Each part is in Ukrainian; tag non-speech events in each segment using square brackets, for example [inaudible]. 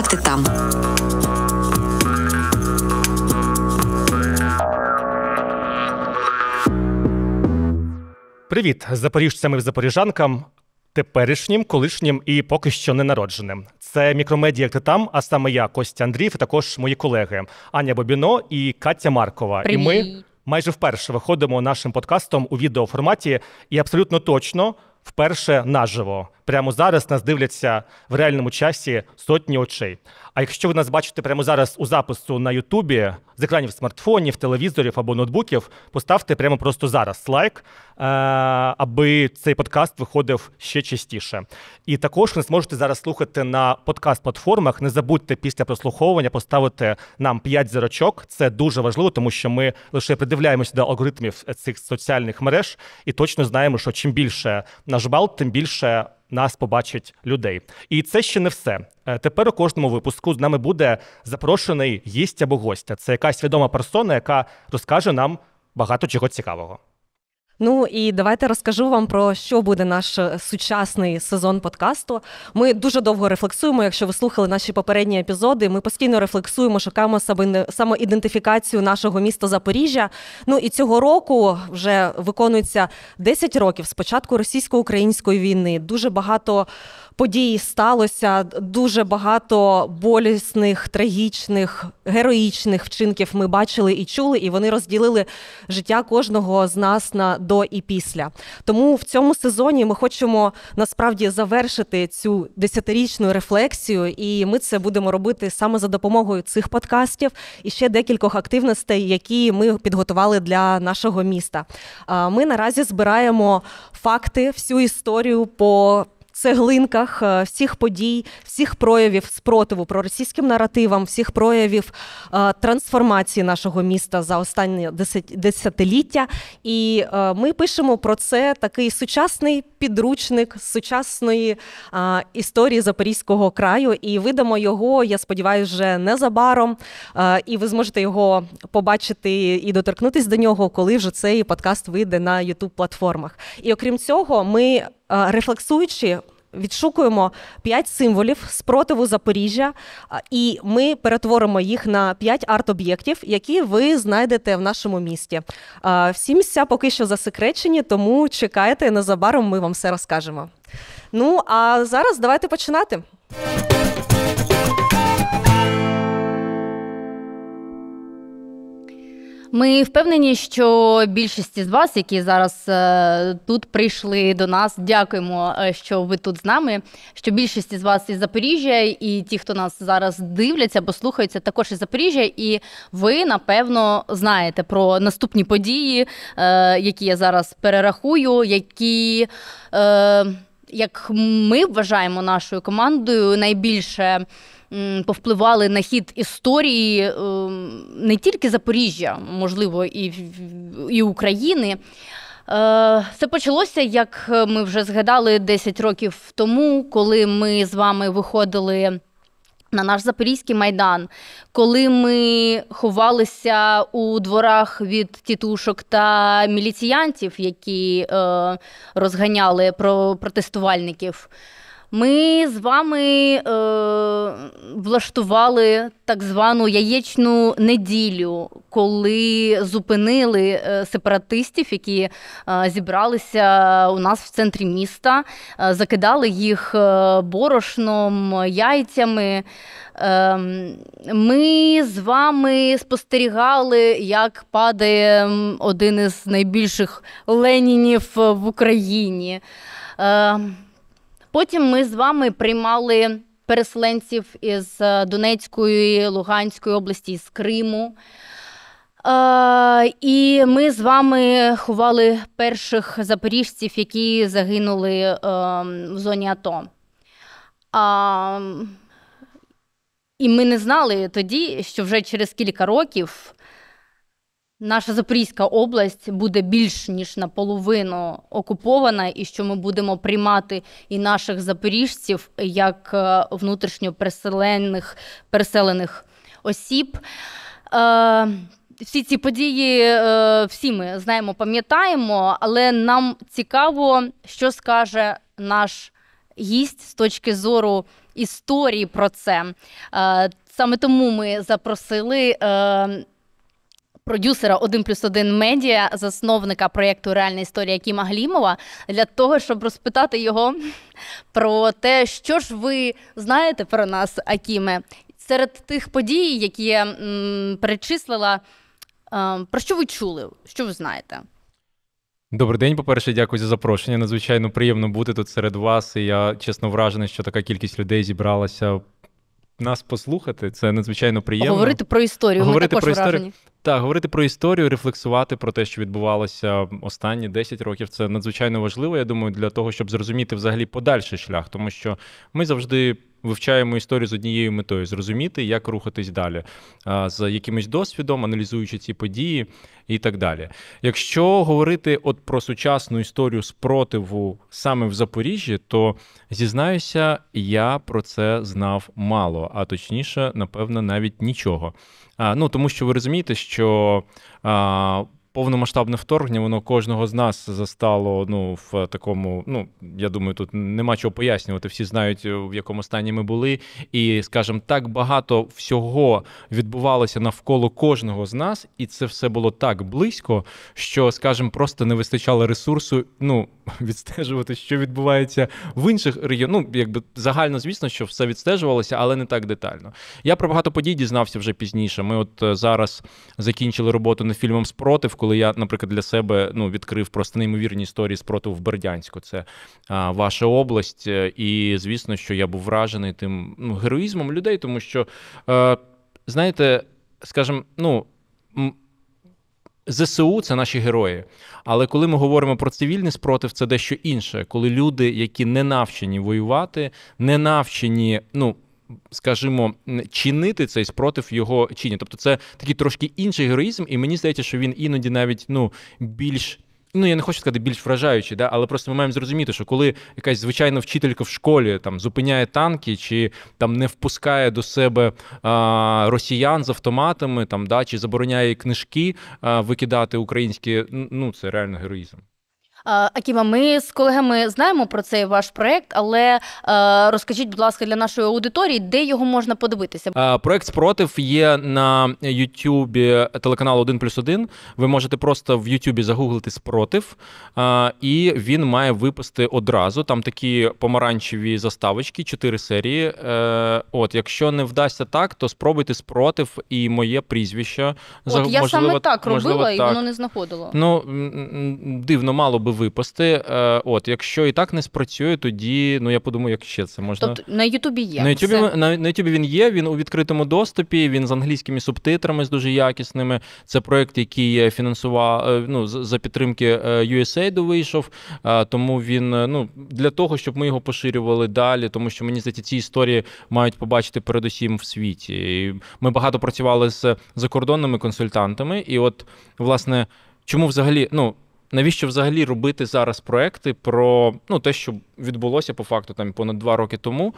Как ты там? Привіт, запоріжцям і запоріжанкам. Теперішнім, колишнім і поки що ненародженим. Це мікромедія «Ти там, а саме я, Костя Андріїв, також мої колеги Аня Бобіно і Катя Маркова. Привіт. І ми майже вперше виходимо нашим подкастом у відеоформаті і абсолютно точно вперше наживо прямо зараз нас дивляться в реальному часі сотні очей. А якщо ви нас бачите прямо зараз у запису на Ютубі з екранів смартфонів, телевізорів або ноутбуків, поставте прямо просто зараз лайк, е, аби цей подкаст виходив ще частіше. І також ви зможете зараз слухати на подкаст-платформах. Не забудьте після прослуховування поставити нам 5 зірочок. Це дуже важливо, тому що ми лише придивляємося до алгоритмів цих соціальних мереж і точно знаємо, що чим більше наш бал, тим більше нас побачить людей. І це ще не все. Е, тепер у кожному випуску з нами буде запрошений гість або гостя. Це якась відома персона, яка розкаже нам багато чого цікавого. Ну і давайте розкажу вам про що буде наш е, сучасний сезон подкасту. Ми дуже довго рефлексуємо. Якщо ви слухали наші попередні епізоди, ми постійно рефлексуємо, шукаємо самоідентифікацію нашого міста Запоріжжя. Ну і цього року вже виконується 10 років з початку російсько-української війни. Дуже багато подій сталося. Дуже багато болісних, трагічних, героїчних вчинків ми бачили і чули, і вони розділили життя кожного з нас на до і після. Тому в цьому сезоні ми хочемо насправді завершити цю десятирічну рефлексію, і ми це будемо робити саме за допомогою цих подкастів і ще декількох активностей, які ми підготували для нашого міста. Ми наразі збираємо факти, всю історію по цеглинках е, всіх подій, всіх проявів спротиву проросійським наративам, всіх проявів е, трансформації нашого міста за останні десятиліття. І е, ми пишемо про це такий сучасний підручник сучасної історії Запорізького краю. І видамо його, я сподіваюся, вже незабаром. І ви зможете його побачити і доторкнутись до нього, коли вже цей подкаст вийде на youtube платформах І окрім цього, ми рефлексуючи відшукуємо п'ять символів спротиву Запоріжжя, і ми перетворимо їх на п'ять арт-об'єктів, які ви знайдете в нашому місті. Всі місця поки що засекречені, тому чекайте незабаром. Ми вам все розкажемо. Ну а зараз давайте починати. Ми впевнені, що більшість з вас, які зараз е, тут прийшли до нас, дякуємо, е, що ви тут з нами. Що більшість з вас із Запоріжжя, і ті, хто нас зараз дивляться або слухаються, також із Запоріжжя. І ви напевно знаєте про наступні події, е, які я зараз перерахую, які. Е, як ми вважаємо нашою командою, найбільше повпливали на хід історії ем, не тільки Запоріжжя, можливо, і, і України. Е, це почалося, як ми вже згадали 10 років тому, коли ми з вами виходили. На наш Запорізький майдан, коли ми ховалися у дворах від тітушок та міліціянтів, які е, розганяли про протестувальників. Ми з вами е, влаштували так звану яєчну неділю, коли зупинили е, сепаратистів, які е, зібралися у нас в центрі міста, е, закидали їх е, борошном, яйцями. Е, ми з вами спостерігали, як падає один із найбільших ленінів в Україні. Е, Потім ми з вами приймали переселенців із е, Донецької, Луганської області, з Криму. Е, і ми з вами ховали перших запоріжців, які загинули е, в зоні АТО. А, І ми не знали тоді, що вже через кілька років наша Запорізька область буде більш ніж наполовину окупована, і що ми будемо приймати і наших запоріжців як е, внутрішньо переселених переселених осіб. Е, всі ці події е, всі ми знаємо, пам'ятаємо, але нам цікаво, що скаже наш гість з точки зору історії про це. Е, саме тому ми запросили продюсера 1 плюс 1 медіа, засновника проєкту Реальна історія Кіма Глімова, для того, щоб розпитати його [laughs] про те, що ж ви знаєте про нас, Акіме, серед тих подій, які я м, перечислила, м, е, про що ви чули? Що ви знаєте? Добрий день, по-перше, дякую за запрошення. Надзвичайно приємно бути тут серед вас. І я чесно вражений, що така кількість людей зібралася нас послухати. Це надзвичайно приємно. Говорити про історію. Говорити ми також про історію. Так, говорити про історію, рефлексувати про те, що відбувалося останні 10 років, це надзвичайно важливо. Я думаю, для того, щоб зрозуміти взагалі подальший шлях, тому що ми завжди вивчаємо історію з однією метою зрозуміти, як рухатись далі, з якимось досвідом, аналізуючи ці події і так далі. Якщо говорити от про сучасну історію спротиву саме в Запоріжжі, то зізнаюся, я про це знав мало, а точніше, напевно, навіть нічого. Ну тому що ви розумієте, що повномасштабне вторгнення, воно кожного з нас застало ну, в такому. Ну я думаю, тут нема чого пояснювати. Всі знають, е, в якому стані ми були, і скажімо, так багато всього відбувалося навколо кожного з нас, і це все було так близько, що, скажімо, просто не вистачало ресурсу. Ну [laughs] відстежувати, що відбувається в інших регіонах. Ну, якби загально, звісно, що все відстежувалося, але не так детально. Я про багато подій дізнався вже пізніше. Ми, от е, зараз закінчили роботу над фільмом Спротив коли я, наприклад, для себе ну, відкрив просто неймовірні історії спротив в Бердянську. Це а, ваша область, е, і звісно, що я був вражений тим ну, героїзмом людей, тому що а, е, знаєте, скажімо, ну. ЗСУ це наші герої. Але коли ми говоримо про цивільний спротив, це дещо інше, коли люди, які не навчені воювати, не навчені, ну скажімо, чинити цей спротив його чині. Тобто, це такий трошки інший героїзм, і мені здається, що він іноді навіть ну більш. Ну, я не хочу сказати більш вражаючі, да, але просто ми маємо зрозуміти, що коли якась звичайна вчителька в школі там зупиняє танки, чи там не впускає до себе а, росіян з автоматами, там да, чи забороняє книжки а, викидати українські, ну це реально героїзм. Е, Акіма, ми з колегами знаємо про цей ваш проект, але е, розкажіть, будь ласка, для нашої аудиторії, де його можна подивитися? Е, проект спротив є на Ютубі телеканалу 1 плюс 1. Ви можете просто в Ютубі загуглити спротив, і він має випасти одразу. Там такі помаранчеві заставочки, чотири серії. От, якщо не вдасться так, то спробуйте спротив і моє прізвище. От я можливо, саме так робила, можливо, і воно не знаходило. Ну дивно, мало би би випасти. Е, от, якщо і так не спрацює, тоді ну я подумаю, як ще це можна. Тобто на Ютубі є. На Ютубі все. на, на Ютубі він є. Він у відкритому доступі. Він з англійськими субтитрами, з дуже якісними. Це проект, який фінансував е, ну, за підтримки е, USAID вийшов. Тому він ну для того, щоб ми його поширювали далі, тому що мені здається, ці історії мають побачити передусім в світі. І Ми багато працювали з закордонними консультантами, і от власне чому взагалі ну навіщо взагалі робити зараз проекти про ну те, що відбулося по факту там понад два роки тому.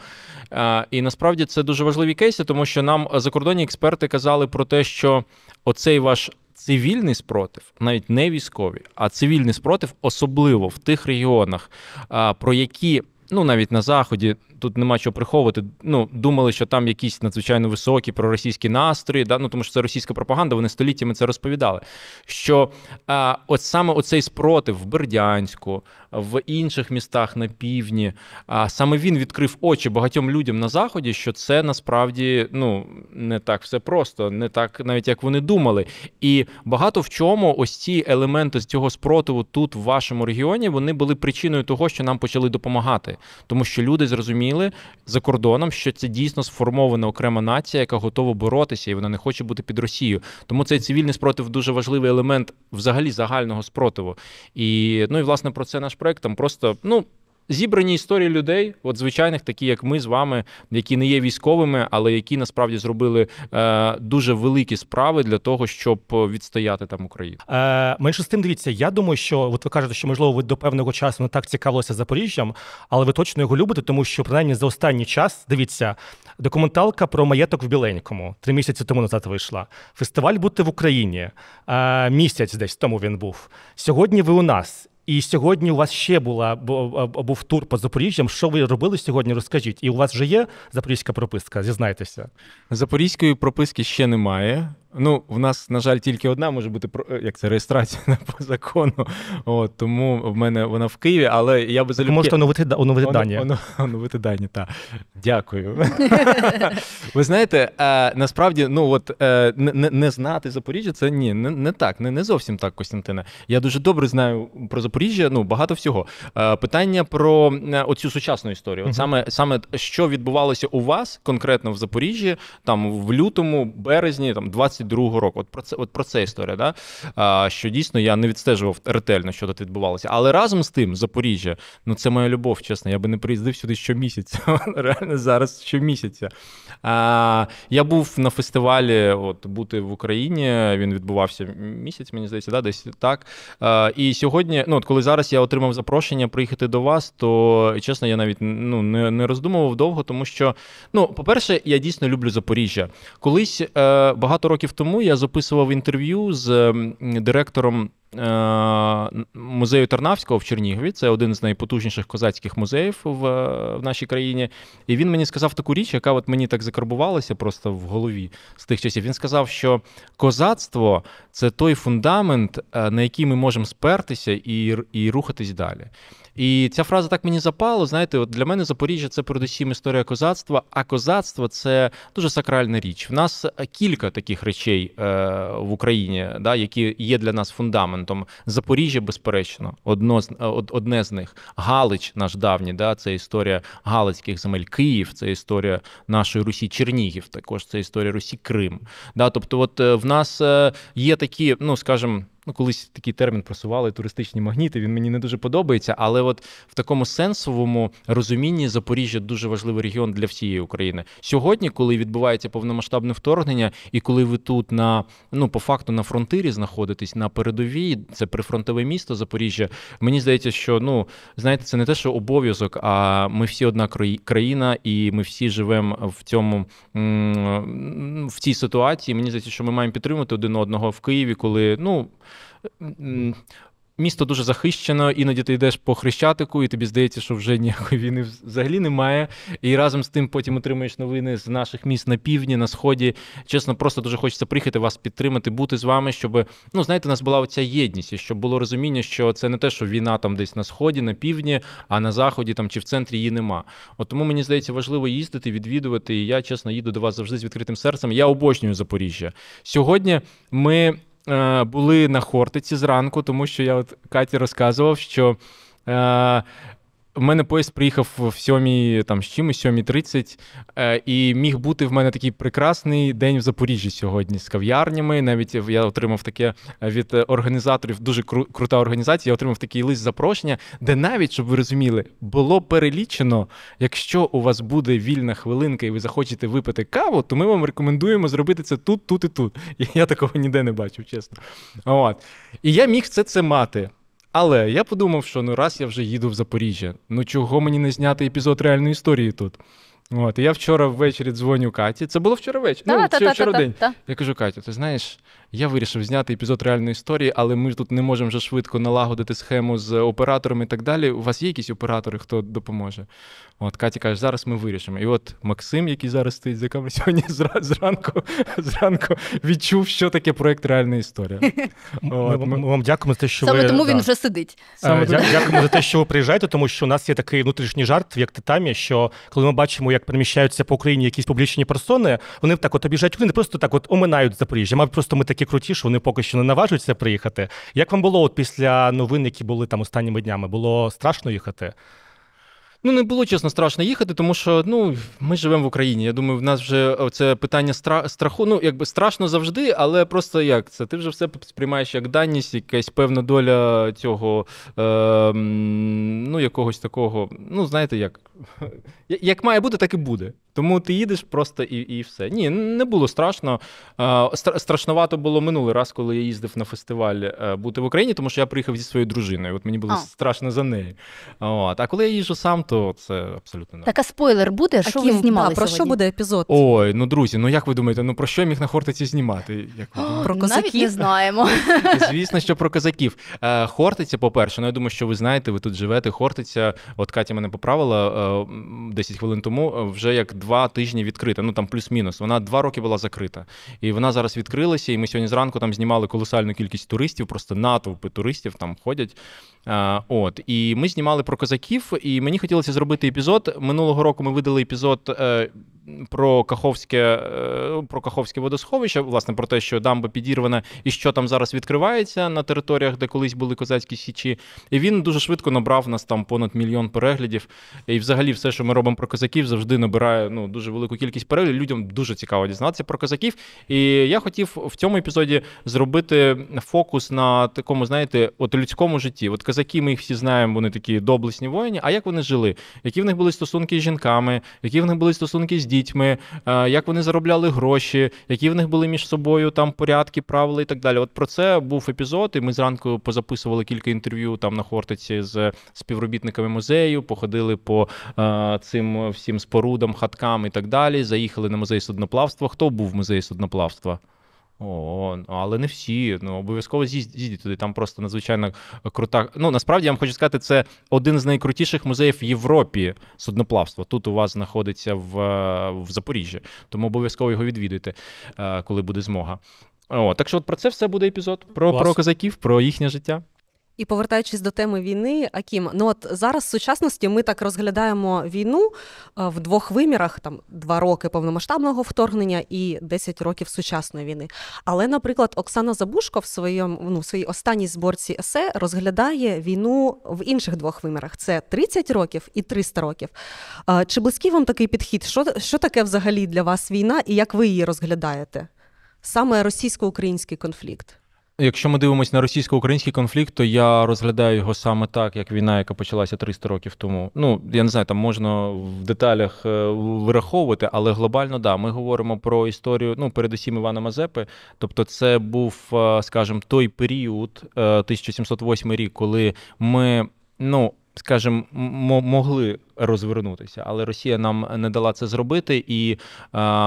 Е, і насправді це дуже важливі кейси, тому що нам закордонні експерти казали про те, що оцей ваш. Цивільний спротив, навіть не військові, а цивільний спротив, особливо в тих регіонах, е, про які ну навіть на заході тут нема що приховувати. Ну думали, що там якісь надзвичайно високі проросійські настрої, да? ну тому що це російська пропаганда. Вони століттями це розповідали. Що а, от саме оцей спротив в Бердянську, в інших містах на півдні, а саме він відкрив очі багатьом людям на заході, що це насправді ну не так все просто, не так навіть як вони думали, і багато в чому ось ці елементи з цього спротиву тут в вашому регіоні вони були причиною того, що нам почали допомагати, тому що люди зрозуміли зрозуміли за кордоном, що це дійсно сформована окрема нація, яка готова боротися, і вона не хоче бути під Росією. Тому цей цивільний спротив дуже важливий елемент взагалі загального спротиву. І ну і власне про це наш проект там просто ну зібрані історії людей, от звичайних, такі як ми з вами, які не є військовими, але які насправді зробили е, дуже великі справи для того, щоб е, відстояти там Україну. Е, Менше з тим, дивіться, я думаю, що от ви кажете, що можливо ви до певного часу не так цікавилися Запоріжжям, але ви точно його любите, тому що принаймні за останній час дивіться документалка про маєток в Біленькому три місяці тому назад вийшла. Фестиваль бути в Україні. Е, місяць десь тому він був. Сьогодні ви у нас. І сьогодні у вас ще була був тур по Запоріжжям. Що ви робили сьогодні? Розкажіть, і у вас вже є запорізька прописка? Зізнайтеся, запорізької прописки ще немає. Ну, в нас, на жаль, тільки одна може бути е, як це реєстрація [laughs] по закону. От, Тому в мене вона в Києві, але я би залюбки... Можете оновити [laughs] оновити дані. Он, оновити дані, так. Дякую. [laughs] Ви знаєте, е, насправді, ну от е, не не знати Запоріжжя, це ні, не не так, не не зовсім так, Костянтина. Я дуже добре знаю про Запоріжжя. Ну багато всього. Питання про оцю сучасну історію. От саме саме що відбувалося у вас конкретно в Запоріжжі, там в лютому, березні, там 20 22-го року. От про це от про це історія, да? а, що дійсно я не відстежував ретельно, що тут відбувалося. Але разом з тим, Запоріжжя, ну це моя любов, чесно. Я би не приїздив сюди щомісяця. [laughs] Реально зараз щомісяця. А, Я був на фестивалі от, бути в Україні. Він відбувався місяць, мені здається, да? десь так. А, І сьогодні, ну от коли зараз я отримав запрошення приїхати до вас, то чесно, я навіть ну, не, не роздумував довго, тому що, ну, по-перше, я дійсно люблю Запоріжжя. Колись е, багато років тому я записував інтерв'ю з директором. Е, музею Тарнавського в Чернігові. Це один з найпотужніших козацьких музеїв в, в нашій країні. І він мені сказав таку річ, яка от мені так закарбувалася просто в голові з тих часів. Він сказав, що козацтво це той фундамент, е, на який ми можемо спертися і, і рухатись далі. І ця фраза так мені запала. Знаєте, от для мене Запоріжжя це передусім історія козацтва. А козацтво це дуже сакральна річ. В нас кілька таких речей е, в Україні, да, які є для нас фундамент варіантом. Запоріжжя, безперечно, одно е, одне з них. Галич, наш давній, да, це історія Галицьких земель. Київ, це історія нашої Русі, Чернігів. Також це історія Русі Крим. Да, Тобто, от е, в нас е, є такі, ну скажімо, ну, колись такий термін просували туристичні магніти. Він мені не дуже подобається, але от в такому сенсовому розумінні Запоріжжя дуже важливий регіон для всієї України. Сьогодні, коли відбувається повномасштабне вторгнення, і коли ви тут на ну по факту на фронтирі знаходитесь на передовій, це прифронтове місто Запоріжжя. Мені здається, що ну знаєте, це не те, що обов'язок, а ми всі одна країна, і ми всі живемо в цьому в цій ситуації. Мені здається, що ми маємо підтримати один одного в Києві, коли ну Місто дуже захищено, іноді ти йдеш по хрещатику, і тобі здається, що вже ніякої війни взагалі немає. І разом з тим потім отримуєш новини з наших міст на півдні, на сході. Чесно, просто дуже хочеться приїхати, вас підтримати, бути з вами, щоб ну знаєте, у нас була оця єдність, і щоб було розуміння, що це не те, що війна там десь на сході, на півдні, а на заході там чи в центрі її нема. От тому мені здається, важливо їздити, відвідувати. І я чесно їду до вас завжди з відкритим серцем. Я обожнюю Запоріжжя сьогодні. Ми Е, були на Хортиці зранку, тому що я от Каті розказував, що. Е, у мене поїзд приїхав в 7 там з чимось, 7.30, е, і міг бути в мене такий прекрасний день в Запоріжжі сьогодні з кав'ярнями. Навіть я отримав таке е, від організаторів. Дуже кру- крута організація. Я отримав такий лист запрошення, де навіть щоб ви розуміли, було перелічено. Якщо у вас буде вільна хвилинка, і ви захочете випити каву, то ми вам рекомендуємо зробити це тут, тут і тут. [laughs] Я такого ніде не бачив, чесно. От. І я міг це це мати. Але я подумав, що ну раз я вже їду в Запоріжжя, ну чого мені не зняти епізод реальної історії тут? От, я вчора ввечері дзвоню Каті. Це було вчора ввечері. Та, ну, та, це та, вчора день. Я кажу, Катя, ти знаєш, я вирішив зняти епізод реальної історії, але ми ж тут не можемо вже швидко налагодити схему з операторами і так далі. У вас є якісь оператори, хто допоможе? От Катя каже, зараз ми вирішимо. І от Максим, який зараз стоїть за камерою, сьогодні [laughs] зранку [laughs] зранку відчув, що таке проект реальна історія. [laughs] От, ми вам дякуємо за те, що саме ви... тому він вже сидить. Е, саме дякуємо за те, що ви приїжджаєте, тому що у нас є такий внутрішній жарт, як титамі, що коли ми бачимо, як переміщаються по Україні якісь публічні персони, вони так от обіжають Вони не просто так от оминають Запоріжжя. Мабуть, просто ми такі ті що вони поки що не наважуються приїхати. Як вам було от після новин, які були там останніми днями? Було страшно їхати? Ну, не було чесно страшно їхати, тому що ну ми живемо в Україні. Я думаю, в нас вже це питання стра... страху. Ну якби страшно завжди, але просто як це? Ти вже все сприймаєш як даність, якась певна доля цього е, ну, якогось такого. Ну, знаєте, як як має бути, так і буде. Тому ти їдеш просто і і все. Ні, не було страшно. Страшновато було минулий раз, коли я їздив на фестиваль е, бути в Україні, тому що я приїхав зі своєю дружиною. От мені було а. страшно за неї. От. А коли я їжу сам, то це абсолютно не так. а спойлер буде, а що ви знімали? А, про що буде епізод? Ой, ну друзі, ну як ви думаєте, ну про що я міг на Хортиці знімати? Як ви думаєте? Про козаків Навіть не знаємо. Звісно, що про козаків. Е, Хортиця, по-перше, ну я думаю, що ви знаєте, ви тут живете. Хортиця, от Катя мене поправила. Е, 10 хвилин тому, е, вже як два тижні відкрита. Ну там плюс-мінус. Вона два роки була закрита, і вона зараз відкрилася. І ми сьогодні зранку там знімали колосальну кількість туристів, просто натовпи туристів там ходять. А, е, От і ми знімали про козаків. І мені хотілося зробити епізод минулого року. Ми видали епізод. Е, про Каховське е, про Каховське водосховище, власне, про те, що дамба підірвана і що там зараз відкривається на територіях, де колись були козацькі січі. І він дуже швидко набрав нас там понад мільйон переглядів. І, взагалі, все, що ми робимо про козаків, завжди набирає ну дуже велику кількість переглядів. Людям дуже цікаво дізнатися про козаків. І я хотів в цьому епізоді зробити фокус на такому, знаєте, от людському житті. От козаки, ми їх всі знаємо, вони такі доблесні воїні. А як вони жили? Які в них були стосунки з жінками? Які в них були стосунки з дітьми, е, як вони заробляли гроші, які в них були між собою там порядки, правила і так далі. От про це був епізод, і ми зранку позаписували кілька інтерв'ю там на Хортиці з співробітниками музею, походили по е, цим всім спорудам, хаткам і так далі. Заїхали на музей судноплавства. Хто був в музеї судноплавства? О, але не всі. Ну обов'язково з'їздіть туди. Там просто надзвичайно крута. Ну насправді я вам хочу сказати, це один з найкрутіших музеїв в Європі судноплавства. Тут у вас знаходиться в в Запоріжжі, тому обов'язково його відвідуйте, е, коли буде змога. О, так що, от про це все буде епізод: про, про козаків, про їхнє життя. І повертаючись до теми війни, Акім, ну от зараз в сучасності ми так розглядаємо війну е, в двох вимірах: там два роки повномасштабного вторгнення і 10 років сучасної війни. Але, наприклад, Оксана Забушко в своєму ну, своїй останній зборці есе розглядає війну в інших двох вимірах: це 30 років і 300 років. Е, чи близький вам такий підхід? Що, Що таке взагалі для вас війна і як ви її розглядаєте? Саме російсько-український конфлікт. Якщо ми дивимося на російсько-український конфлікт, то я розглядаю його саме так, як війна, яка почалася 300 років тому. Ну я не знаю, там можна в деталях е, вираховувати, але глобально да, ми говоримо про історію. Ну, передусім Івана Мазепи. Тобто, це був, е, скажімо, той період, 1708 е, рік, коли ми ну скажімо, могли розвернутися, але Росія нам не дала це зробити. І е,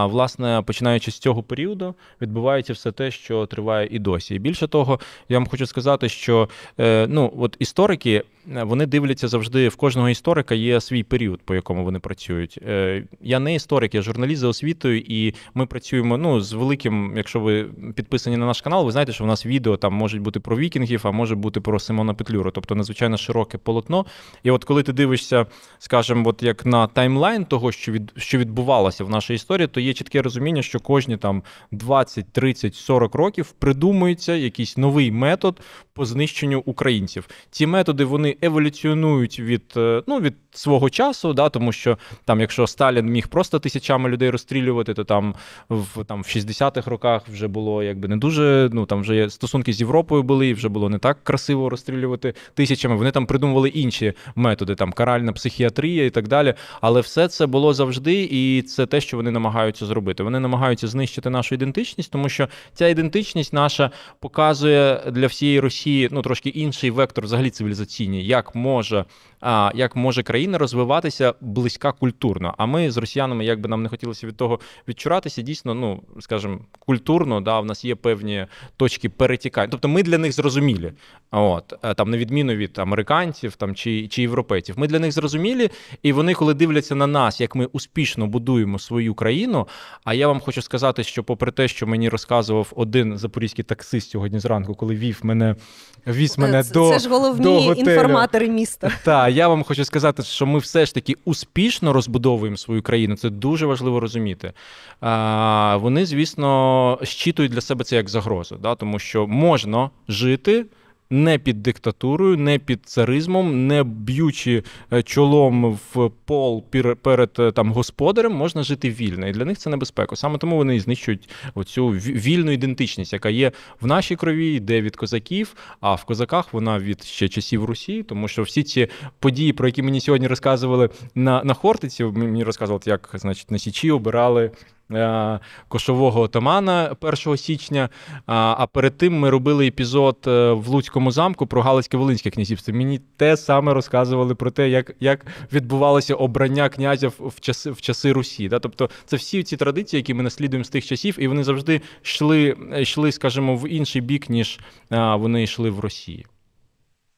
власне починаючи з цього періоду, відбувається все те, що триває і досі. І Більше того, я вам хочу сказати, що е, ну от історики. Е, вони дивляться завжди в кожного історика є свій період, по якому вони працюють. Я не історик, я журналіст за освітою, і ми працюємо. Ну з великим, якщо ви підписані на наш канал, ви знаєте, що в нас відео там можуть бути про вікінгів, а може бути про Симона Петлюру, тобто надзвичайно широке полотно. І от коли ти дивишся, скажімо, скажімо, от як на таймлайн того, що від що відбувалося в нашій історії, то є чітке розуміння, що кожні там 20, 30, 40 років придумується якийсь новий метод по знищенню українців. Ці методи вони еволюціонують від е, ну від свого часу, да, тому що там, якщо Сталін міг просто тисячами людей розстрілювати, то там в там в 60-х роках вже було якби не дуже. Ну там вже стосунки з Європою були, і вже було не так красиво розстрілювати тисячами. Вони там придумували інші методи, там каральна психіатрія. Марія і так далі. Але все це було завжди, і це те, що вони намагаються зробити. Вони намагаються знищити нашу ідентичність, тому що ця ідентичність наша показує для всієї Росії ну трошки інший вектор, взагалі цивілізаційний, як може як може країна розвиватися близька культурно. А ми з росіянами, як би нам не хотілося від того відчуратися, дійсно, ну скажімо, культурно, да, в нас є певні точки перетікання. Тобто, ми для них зрозумілі. От е, там, на відміну від американців там чи чи європейців, ми для них зрозумілі, і вони, коли дивляться на нас, як ми успішно будуємо свою країну. А я вам хочу сказати, що, попри те, що мені розказував один запорізький таксист сьогодні зранку, коли вів мене віз е, мене це, до це ж головні до готелю. інформатори міста. Так, я вам хочу сказати, що ми все ж таки успішно розбудовуємо свою країну. Це дуже важливо розуміти. Вони, звісно, щитують для себе це як загрозу, да, тому що можна жити не під диктатурою, не під царизмом, не б'ючи е, чолом в пол перед е, там господарем, можна жити вільно. І для них це небезпека. Саме тому вони знищують оцю вільну ідентичність, яка є в нашій крові, йде від козаків, а в козаках вона від ще часів Русі, тому що всі ці події, про які мені сьогодні розказували на на Хортиці, мені розказували, як значить на Січі обирали. Е, кошового отамана 1 січня. А перед тим ми робили епізод е, в Луцькому замку про Галицьке-Волинське князівство. Мені те саме розказували про те, як як відбувалося обрання князя в часи в часи Русі. Да? Тобто, це всі ці традиції, які ми наслідуємо з тих часів, і вони завжди йшли, йшли скажімо, в інший бік, ніж вони йшли в Росії.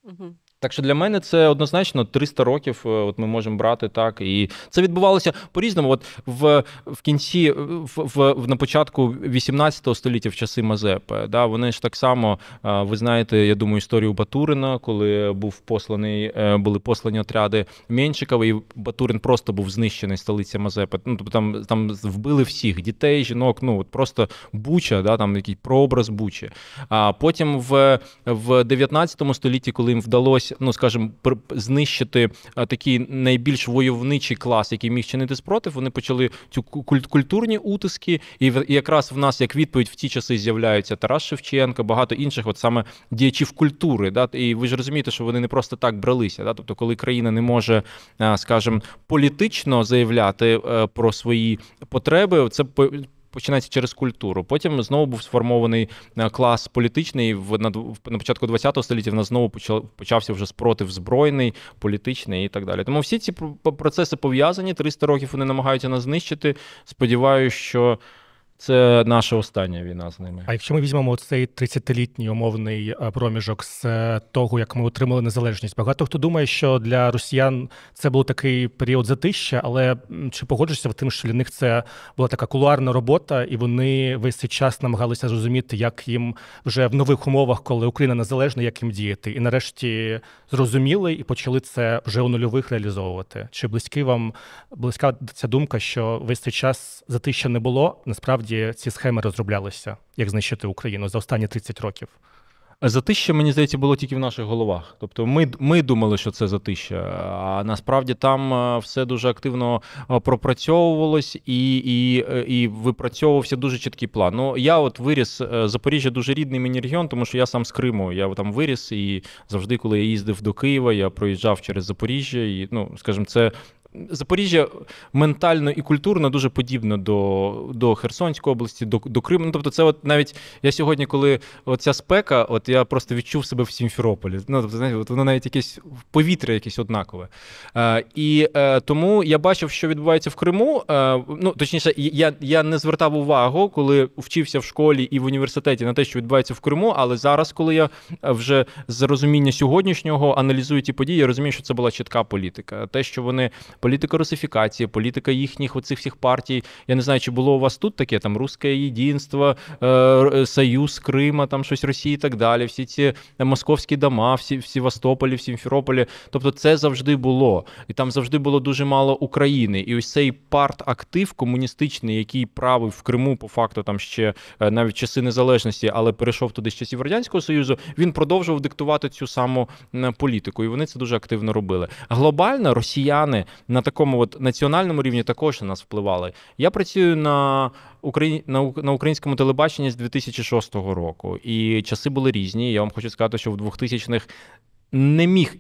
Угу. Так що для мене це однозначно 300 років. Е, от ми можемо брати так, і це відбувалося по-різному. От в в кінці, в, в на початку 18 століття в часи Мазепи, да вони ж так само. Е, ви знаєте, я думаю, історію Батурина, коли був посланий, е, були послані отряди Меншикова, і Батурин просто був знищений столиця Мазепи. Ну тобто там там вбили всіх дітей, жінок. Ну от просто Буча, да там якийсь прообраз Бучі. А потім в, в 19 столітті, коли їм вдалося якось, ну скажімо, знищити е, такий найбільш войовничий клас, який міг чинити спротив. Вони почали цю культурні утиски, і якраз в нас як відповідь в ті часи з'являються Тарас Шевченко, багато інших, от саме діячів культури. Да? І ви ж розумієте, що вони не просто так бралися. Да? Тобто, коли країна не може, е, скажімо, політично заявляти е, про свої потреби, це починається через культуру. Потім знову був сформований е, клас політичний. В на, на початку ХХ століття в нас знову почав почався вже спротив збройний, політичний і так далі. Тому всі ці процеси пов'язані. 300 років вони намагаються нас знищити. Сподіваюся, що. Це наша остання війна з ними. А якщо ми візьмемо цей 30-літній умовний е, проміжок з е, того, як ми отримали незалежність, багато хто думає, що для росіян це був такий період затища, але чи погоджуєшся в тим, що для них це була така кулуарна робота, і вони весь цей час намагалися зрозуміти, як їм вже в нових умовах, коли Україна незалежна, як їм діяти, і нарешті зрозуміли і почали це вже у нульових реалізовувати. Чи близький вам близька ця думка, що весь цей час затища не було насправді? насправді ці схеми розроблялися, як знищити Україну за останні 30 років. Затища, мені здається, було тільки в наших головах. Тобто, ми ми думали, що це затища, а насправді там е, все дуже активно е, пропрацьовувалось і і, е, і випрацьовувався дуже чіткий план. Ну я от виріс Запоріжжя, дуже рідний мені регіон, тому що я сам з Криму. Я там виріс, і завжди, коли я їздив до Києва, я проїжджав через Запоріжжя. І ну, скажімо, це Запоріжжя ментально і культурно дуже подібно до до Херсонської області, до до Криму. Ну, Тобто, це от навіть я сьогодні, коли оця спека, от я просто відчув себе в Сімферополі. Ну, тобто, знаєте, от Воно навіть якесь повітря якесь однакове. Е, І е, тому я бачив, що відбувається в Криму. Е, ну, Точніше, я я не звертав увагу, коли вчився в школі і в університеті на те, що відбувається в Криму. Але зараз, коли я е, вже з розуміння сьогоднішнього аналізую ті події, я розумію, що це була чітка політика. Те, що вони політика русифікації, політика їхніх оцих всіх партій. Я не знаю, чи було у вас тут таке там русське єдінство, е, е, союз Крима, там щось Росії і так далі. Всі ці е, московські дома, всі в Сівастополі, в Сімферополі. Тобто, це завжди було, і там завжди було дуже мало України. І ось цей партактив комуністичний, який правив в Криму, по факту там ще навіть часи незалежності, але перейшов туди з часів радянського союзу. Він продовжував диктувати цю саму політику, і вони це дуже активно робили. Глобально росіяни на такому от національному рівні також на нас впливали. Я працюю на Украї... на українському телебаченні з 2006 року, і часи були різні. Я вам хочу сказати, що в 2000-х не міг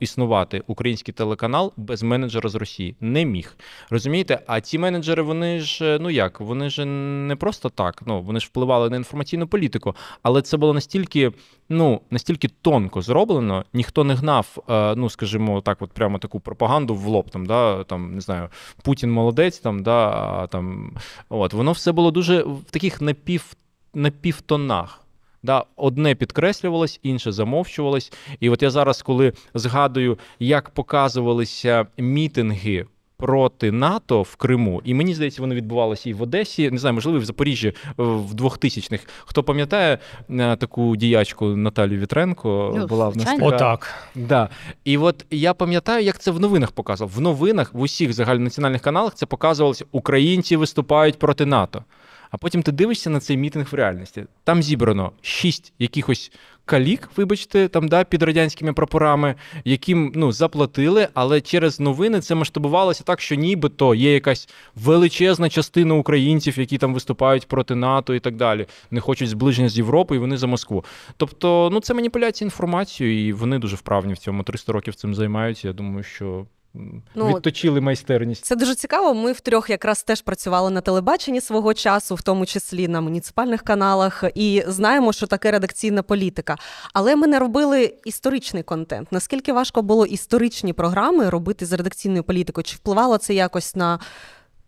існувати український телеканал без менеджера з Росії. Не міг розумієте? А ці менеджери, вони ж е, ну як, вони ж не просто так. Ну вони ж впливали на інформаційну політику, але це було настільки, ну настільки тонко зроблено, ніхто не гнав. Е, ну скажімо, так, от прямо таку пропаганду в лоб там, да там не знаю, Путін молодець, там да там от воно все було дуже в таких напів напівтонах. Да, Одне підкреслювалось, інше замовчувалось. І от я зараз, коли згадую, як показувалися мітинги проти НАТО в Криму, і мені здається, вони відбувалися і в Одесі, не знаю, можливо, і в Запоріжжі в 2000-х. Хто пам'ятає е, таку діячку Наталію Вітренко, Йо, ну, була в нас така. Отак. Да. І от я пам'ятаю, як це в новинах показував. В новинах в усіх загальнонаціональних каналах це показувалося, українці виступають проти НАТО. А потім ти дивишся на цей мітинг в реальності. Там зібрано шість якихось калік, вибачте, там да, під радянськими прапорами, яким ну заплатили, але через новини це масштабувалося так, що нібито є якась величезна частина українців, які там виступають проти НАТО і так далі. Не хочуть зближення з Європою, і вони за Москву. Тобто, ну це маніпуляція інформацією, і вони дуже вправні в цьому 300 років цим займаються. Я думаю, що ну, відточили майстерність. Це дуже цікаво. Ми втрьох якраз теж працювали на телебаченні свого часу, в тому числі на муніципальних каналах, і знаємо, що таке редакційна політика. Але ми не робили історичний контент. Наскільки важко було історичні програми робити з редакційною політикою? Чи впливало це якось на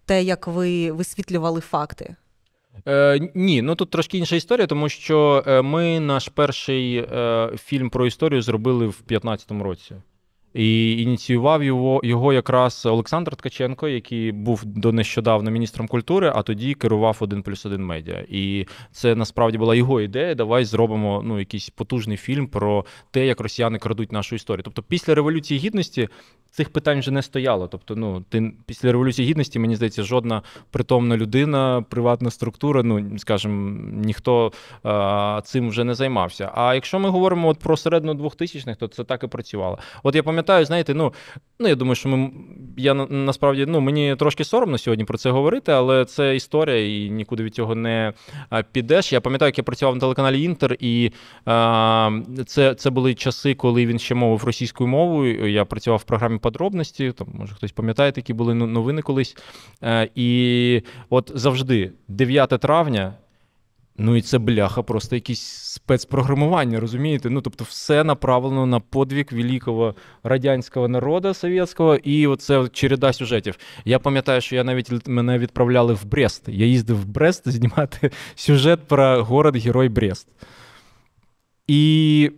те, як ви висвітлювали факти? Е, Ні, ну тут трошки інша історія, тому що е, ми наш перший е, фільм про історію зробили в 2015 році. І ініціював його його якраз Олександр Ткаченко, який був до нещодавно міністром культури, а тоді керував один плюс один медіа. І це насправді була його ідея. Давай зробимо ну якийсь потужний фільм про те, як росіяни крадуть нашу історію. Тобто, після революції гідності цих питань вже не стояло. Тобто, ну ти після революції гідності мені здається, жодна притомна людина, приватна структура. Ну скажімо, ніхто а, цим вже не займався. А якщо ми говоримо от про середину двохтисячних, то це так і працювало. От я пам'ятаю пам'ятаю, знаєте, ну ну я думаю, що ми я насправді ну мені трошки соромно сьогодні про це говорити, але це історія, і нікуди від цього не підеш. Я пам'ятаю, як я працював на телеканалі Інтер, і а, це це були часи, коли він ще мовив російською мовою. Я працював в програмі подробності. Там може хтось пам'ятає, які були ну, новини колись. Е, і от завжди 9 травня. Ну і це бляха, просто якісь спецпрограмування, розумієте? Ну тобто, все направлено на подвиг великого радянського народу совєтського, і оце череда сюжетів. Я пам'ятаю, що я навіть мене відправляли в Брест. Я їздив в Брест знімати [laughs] сюжет про город Герой Брест. І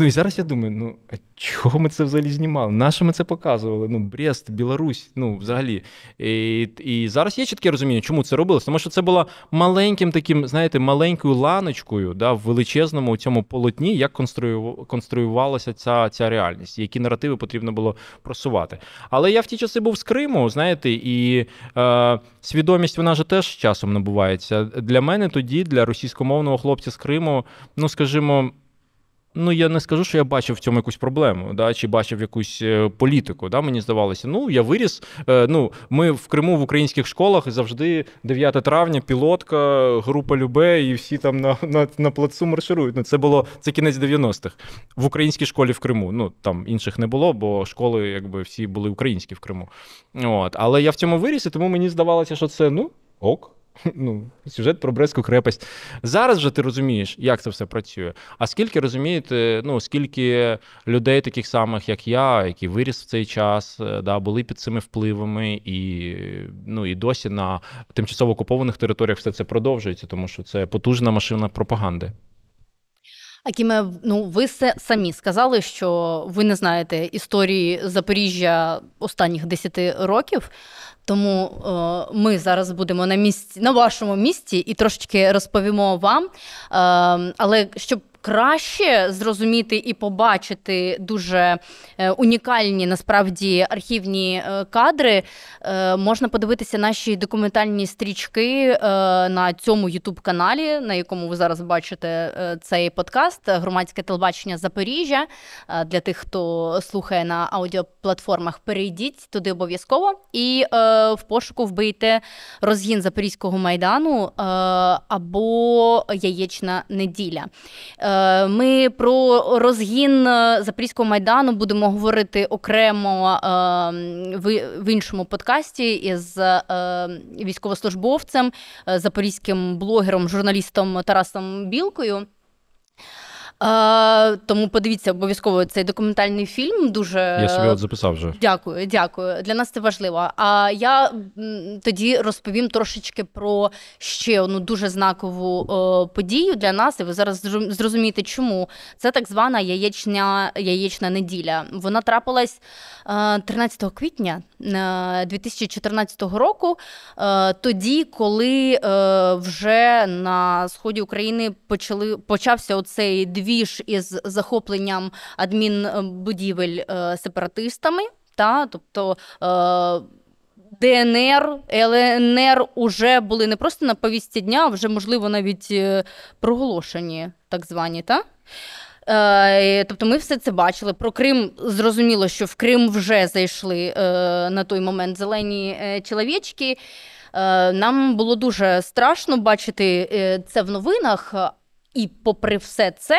Ну і зараз я думаю, ну а чого ми це взагалі знімали? Нащо ми це показували? Ну, Брест, Білорусь, ну взагалі. І і зараз є чітке розуміння, чому це робилось, тому що це було маленьким таким, знаєте, маленькою ланочкою да, в величезному цьому полотні, як конструювалася ця ця реальність, які наративи потрібно було просувати. Але я в ті часи був з Криму, знаєте, і е, свідомість вона ж теж часом набувається. Для мене тоді, для російськомовного хлопця з Криму, ну скажімо. Ну, я не скажу, що я бачив в цьому якусь проблему, да, чи бачив якусь е, політику. Да, Мені здавалося, ну я виріс. Е, ну, Ми в Криму в українських школах завжди 9 травня, пілотка, група Любе, і всі там на на, на плацу марширують. Ну, Це було це кінець 90-х. В українській школі в Криму. Ну там інших не було, бо школи якби всі були українські в Криму. От, Але я в цьому виріс, і тому мені здавалося, що це ну ок. [laughs] ну, Сюжет про Брестську крепость. Зараз вже ти розумієш, як це все працює. А скільки розумієте, ну скільки людей, таких самих, як я, які виріс в цей час, е, да, були під цими впливами, і ну, і досі на тимчасово окупованих територіях все це продовжується, тому що це потужна машина пропаганди. Акіме, ну ви самі сказали, що ви не знаєте історії Запоріжжя останніх 10 років. Тому е, ми зараз будемо на місці на вашому місці і трошечки розповімо вам. Е, але щоб краще зрозуміти і побачити дуже е, унікальні насправді архівні е, кадри, е, можна подивитися наші документальні стрічки на цьому ютуб-каналі, на якому ви зараз бачите цей подкаст Громадське телебачення Запоріжжя. Для тих, хто слухає на аудіоплатформах, перейдіть туди обов'язково і в пошуку вбийте розгін Запорізького майдану або яєчна неділя. Е, ми про розгін е, Запорізького майдану будемо говорити окремо е, в іншому подкасті із військовослужбовцем, запорізьким блогером, журналістом Тарасом Білкою. Е, Тому подивіться обов'язково цей документальний фільм. Дуже я собі от записав вже. Дякую, дякую. Для нас це важливо. А я тоді розповім трошечки про ще одну дуже знакову е, подію для нас. І ви зараз зрозумієте, чому це так звана яєчня яєчна неділя. Вона трапилась е, 13 квітня 2014 е, року. Е, тоді, коли е, вже на сході України почали почався оцей дві віж із захопленням адмінбудівель е, сепаратистами, та тобто. Е, ДНР, ЛНР уже були не просто на повісті дня, а вже, можливо, навіть е, проголошені, так звані. Та? Е, Тобто ми все це бачили. Про Крим зрозуміло, що в Крим вже зайшли е, на той момент зелені е, чоловічки. Е, нам було дуже страшно бачити це в новинах, і попри все це.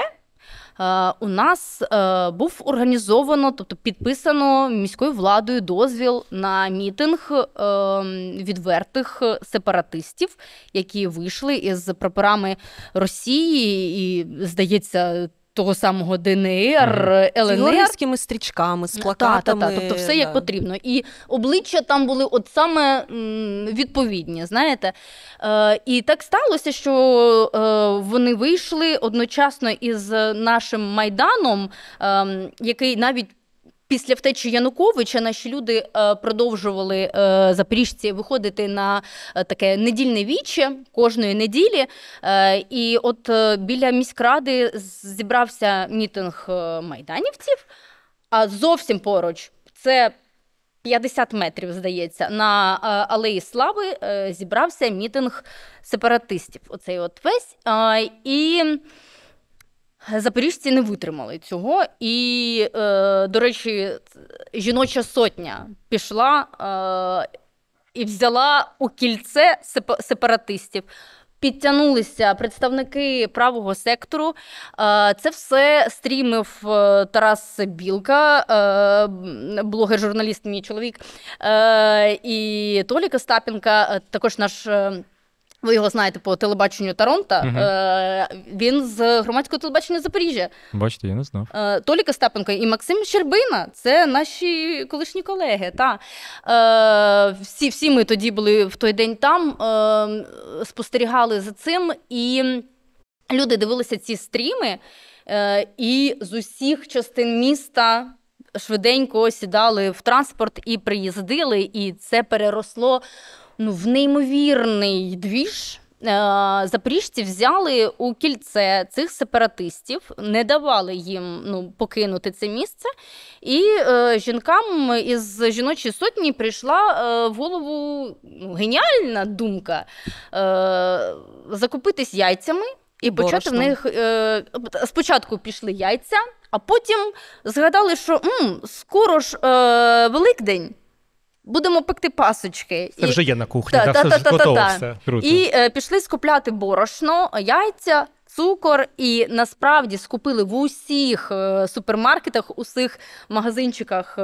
Е, у нас е, був організовано, тобто підписано міською владою дозвіл на мітинг е, відвертих сепаратистів, які вийшли із прапорами Росії, і здається, того самого ДНР, ЛНР. З стрічками, з плакатами. Та, та, та. Тобто все як потрібно. І обличчя там були от саме відповідні, знаєте. Е, і так сталося, що е, вони вийшли одночасно із нашим майданом, ем, який навіть. Після втечі Януковича наші люди е, продовжували е, запоріжці виходити на е, таке недільне віче кожної неділі. І от біля міськради зібрався мітинг майданівців, а зовсім поруч це. 50 метрів, здається, на Алеї Слави зібрався мітинг сепаратистів. Оцей от весь. І Запоріжці не витримали цього, і, е, до речі, жіноча сотня пішла е, і взяла у кільце сепаратистів. Підтягнулися представники правого сектору. Е, це все стрімив Тарас Білка, блогер-журналіст, мій чоловік, і Толіка Стапінка, також наш ви його знаєте по телебаченню Торонто. Угу. Він з громадського телебачення Запоріжжя. Бачите, я не знав. Е, Толіка Степенко і Максим Щербина це наші колишні колеги. Та. Е, всі всі ми тоді були в той день там, спостерігали за цим, і люди дивилися ці стріми, і з усіх частин міста. Швиденько сідали в транспорт і приїздили, і це переросло ну, в неймовірний двіж. Е, запоріжці взяли у кільце цих сепаратистів, не давали їм ну, покинути це місце. І е, жінкам із жіночої сотні прийшла е, в голову ну, геніальна думка е, закупитись яйцями і Борошно. почати в них е, спочатку пішли яйця, а потім згадали, що м, скоро ж е, Великдень. Будемо пекти пасочки. Це і... вже є на кухні, та, та, та, все готово, все. Круто. і е, пішли скупляти борошно, яйця. Цукор, і насправді скупили в усіх е, супермаркетах, усіх магазинчиках е,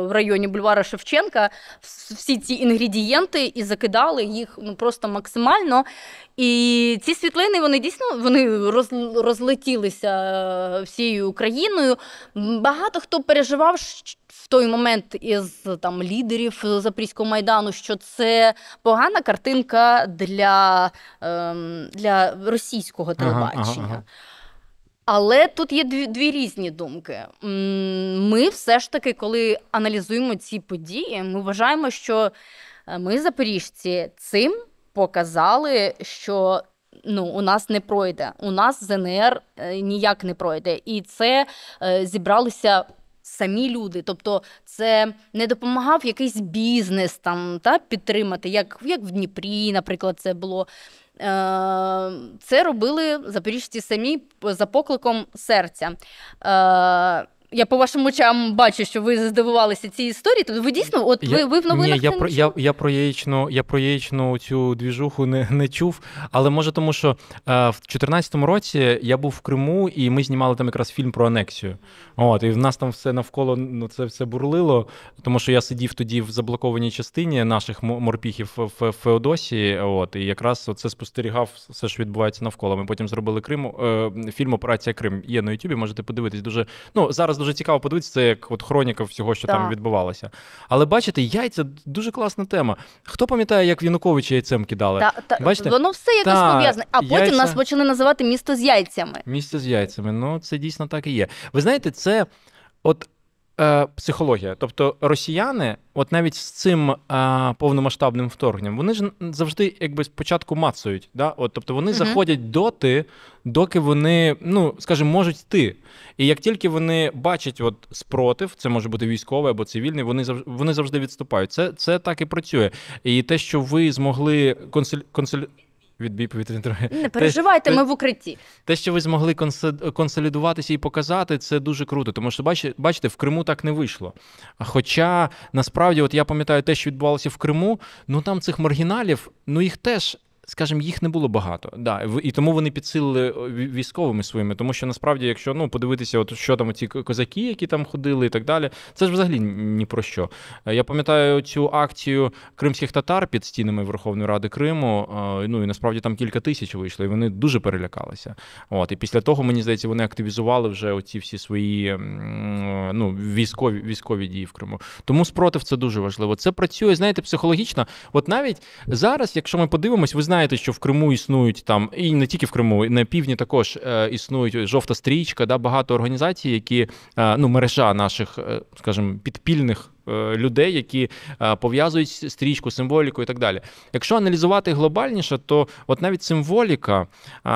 в районі бульвара Шевченка всі ці інгредієнти і закидали їх ну просто максимально. І ці світлини вони дійсно вони роз, розлетілися е, всією Україною. Багато хто переживав, той момент із там лідерів Запорізького майдану, що це погана картинка для ем, для російського телебачення. Ага, ага. Але тут є дві дві різні думки. Ми все ж таки, коли аналізуємо ці події, ми вважаємо, що е, ми, запоріжці, цим показали, що ну, у нас не пройде. У нас ЗНР е, ніяк не пройде. І це е, зібралися самі люди. Тобто, це не допомагав якийсь бізнес там та підтримати, як як в Дніпрі, наприклад, це було. Е, це робили запоріжці самі за покликом серця. Е, я по вашим очам бачу, що ви здивувалися цій історії. Тобто ви дійсно, от ви, я, ви в новинах. Ні, я про я, я про яєчну, я про яєчну цю двіжуху не не чув. Але може, тому що е, в 2014 році я був в Криму, і ми знімали там якраз фільм про анексію. От і в нас там все навколо ну це все бурлило, тому що я сидів тоді в заблокованій частині наших морпіхів в Феодосії. От і якраз це спостерігав все, що відбувається навколо. Ми потім зробили Крим е, фільм Операція Крим. Є на Ютубі, можете подивитись. Дуже ну зараз дуже цікаво подивитися, це як от хроніка всього, що так. там відбувалося. Але бачите, яйця дуже класна тема. Хто пам'ятає, як в Януковича яйцем кидали? Та, та, бачите? Воно все якось пов'язане. А потім яйця... нас почали називати місто з яйцями. Місто з яйцями. Ну це дійсно так і є. Ви знаєте, це от е, психологія. Тобто росіяни, от навіть з цим е, повномасштабним вторгненням, вони ж завжди якби спочатку мацують. Да? От, Тобто вони угу. заходять доти, доки вони, ну скажімо, можуть йти. І як тільки вони бачать от спротив, це може бути військовий або цивільний, вони завжди вони завжди відступають. Це це так і працює. І те, що ви змогли консуль, консуль, відбій повітряної тривоги. Не переживайте, те, ми в укритті. Те, що ви змогли консолідуватися і показати, це дуже круто. Тому що бачите, в Криму так не вийшло. Хоча насправді, от я пам'ятаю те, що відбувалося в Криму, ну там цих маргіналів, ну їх теж скажімо, їх не було багато. Да. І тому вони підсилили е, військовими своїми, тому що насправді, якщо ну подивитися, от що там ці козаки, які там ходили, і так далі, це ж взагалі ні про що. Е, я пам'ятаю цю акцію кримських татар під стінами Верховної Ради Криму. Е, ну і насправді там кілька тисяч вийшло, і вони дуже перелякалися. От і після того мені здається, вони активізували вже оці всі свої ну військові військові дії в Криму. Тому спротив це дуже важливо. Це працює, знаєте, психологічно. От навіть зараз, якщо ми подивимось, ви знаєте знаєте, що в Криму існують там, і не тільки в Криму, і на півдні також е, існують жовта стрічка, да, багато організацій, які е, ну мережа наших, е, скажімо, підпільних. Людей, які пов'язують стрічку, символіку і так далі. Якщо аналізувати глобальніше, то от навіть символіка,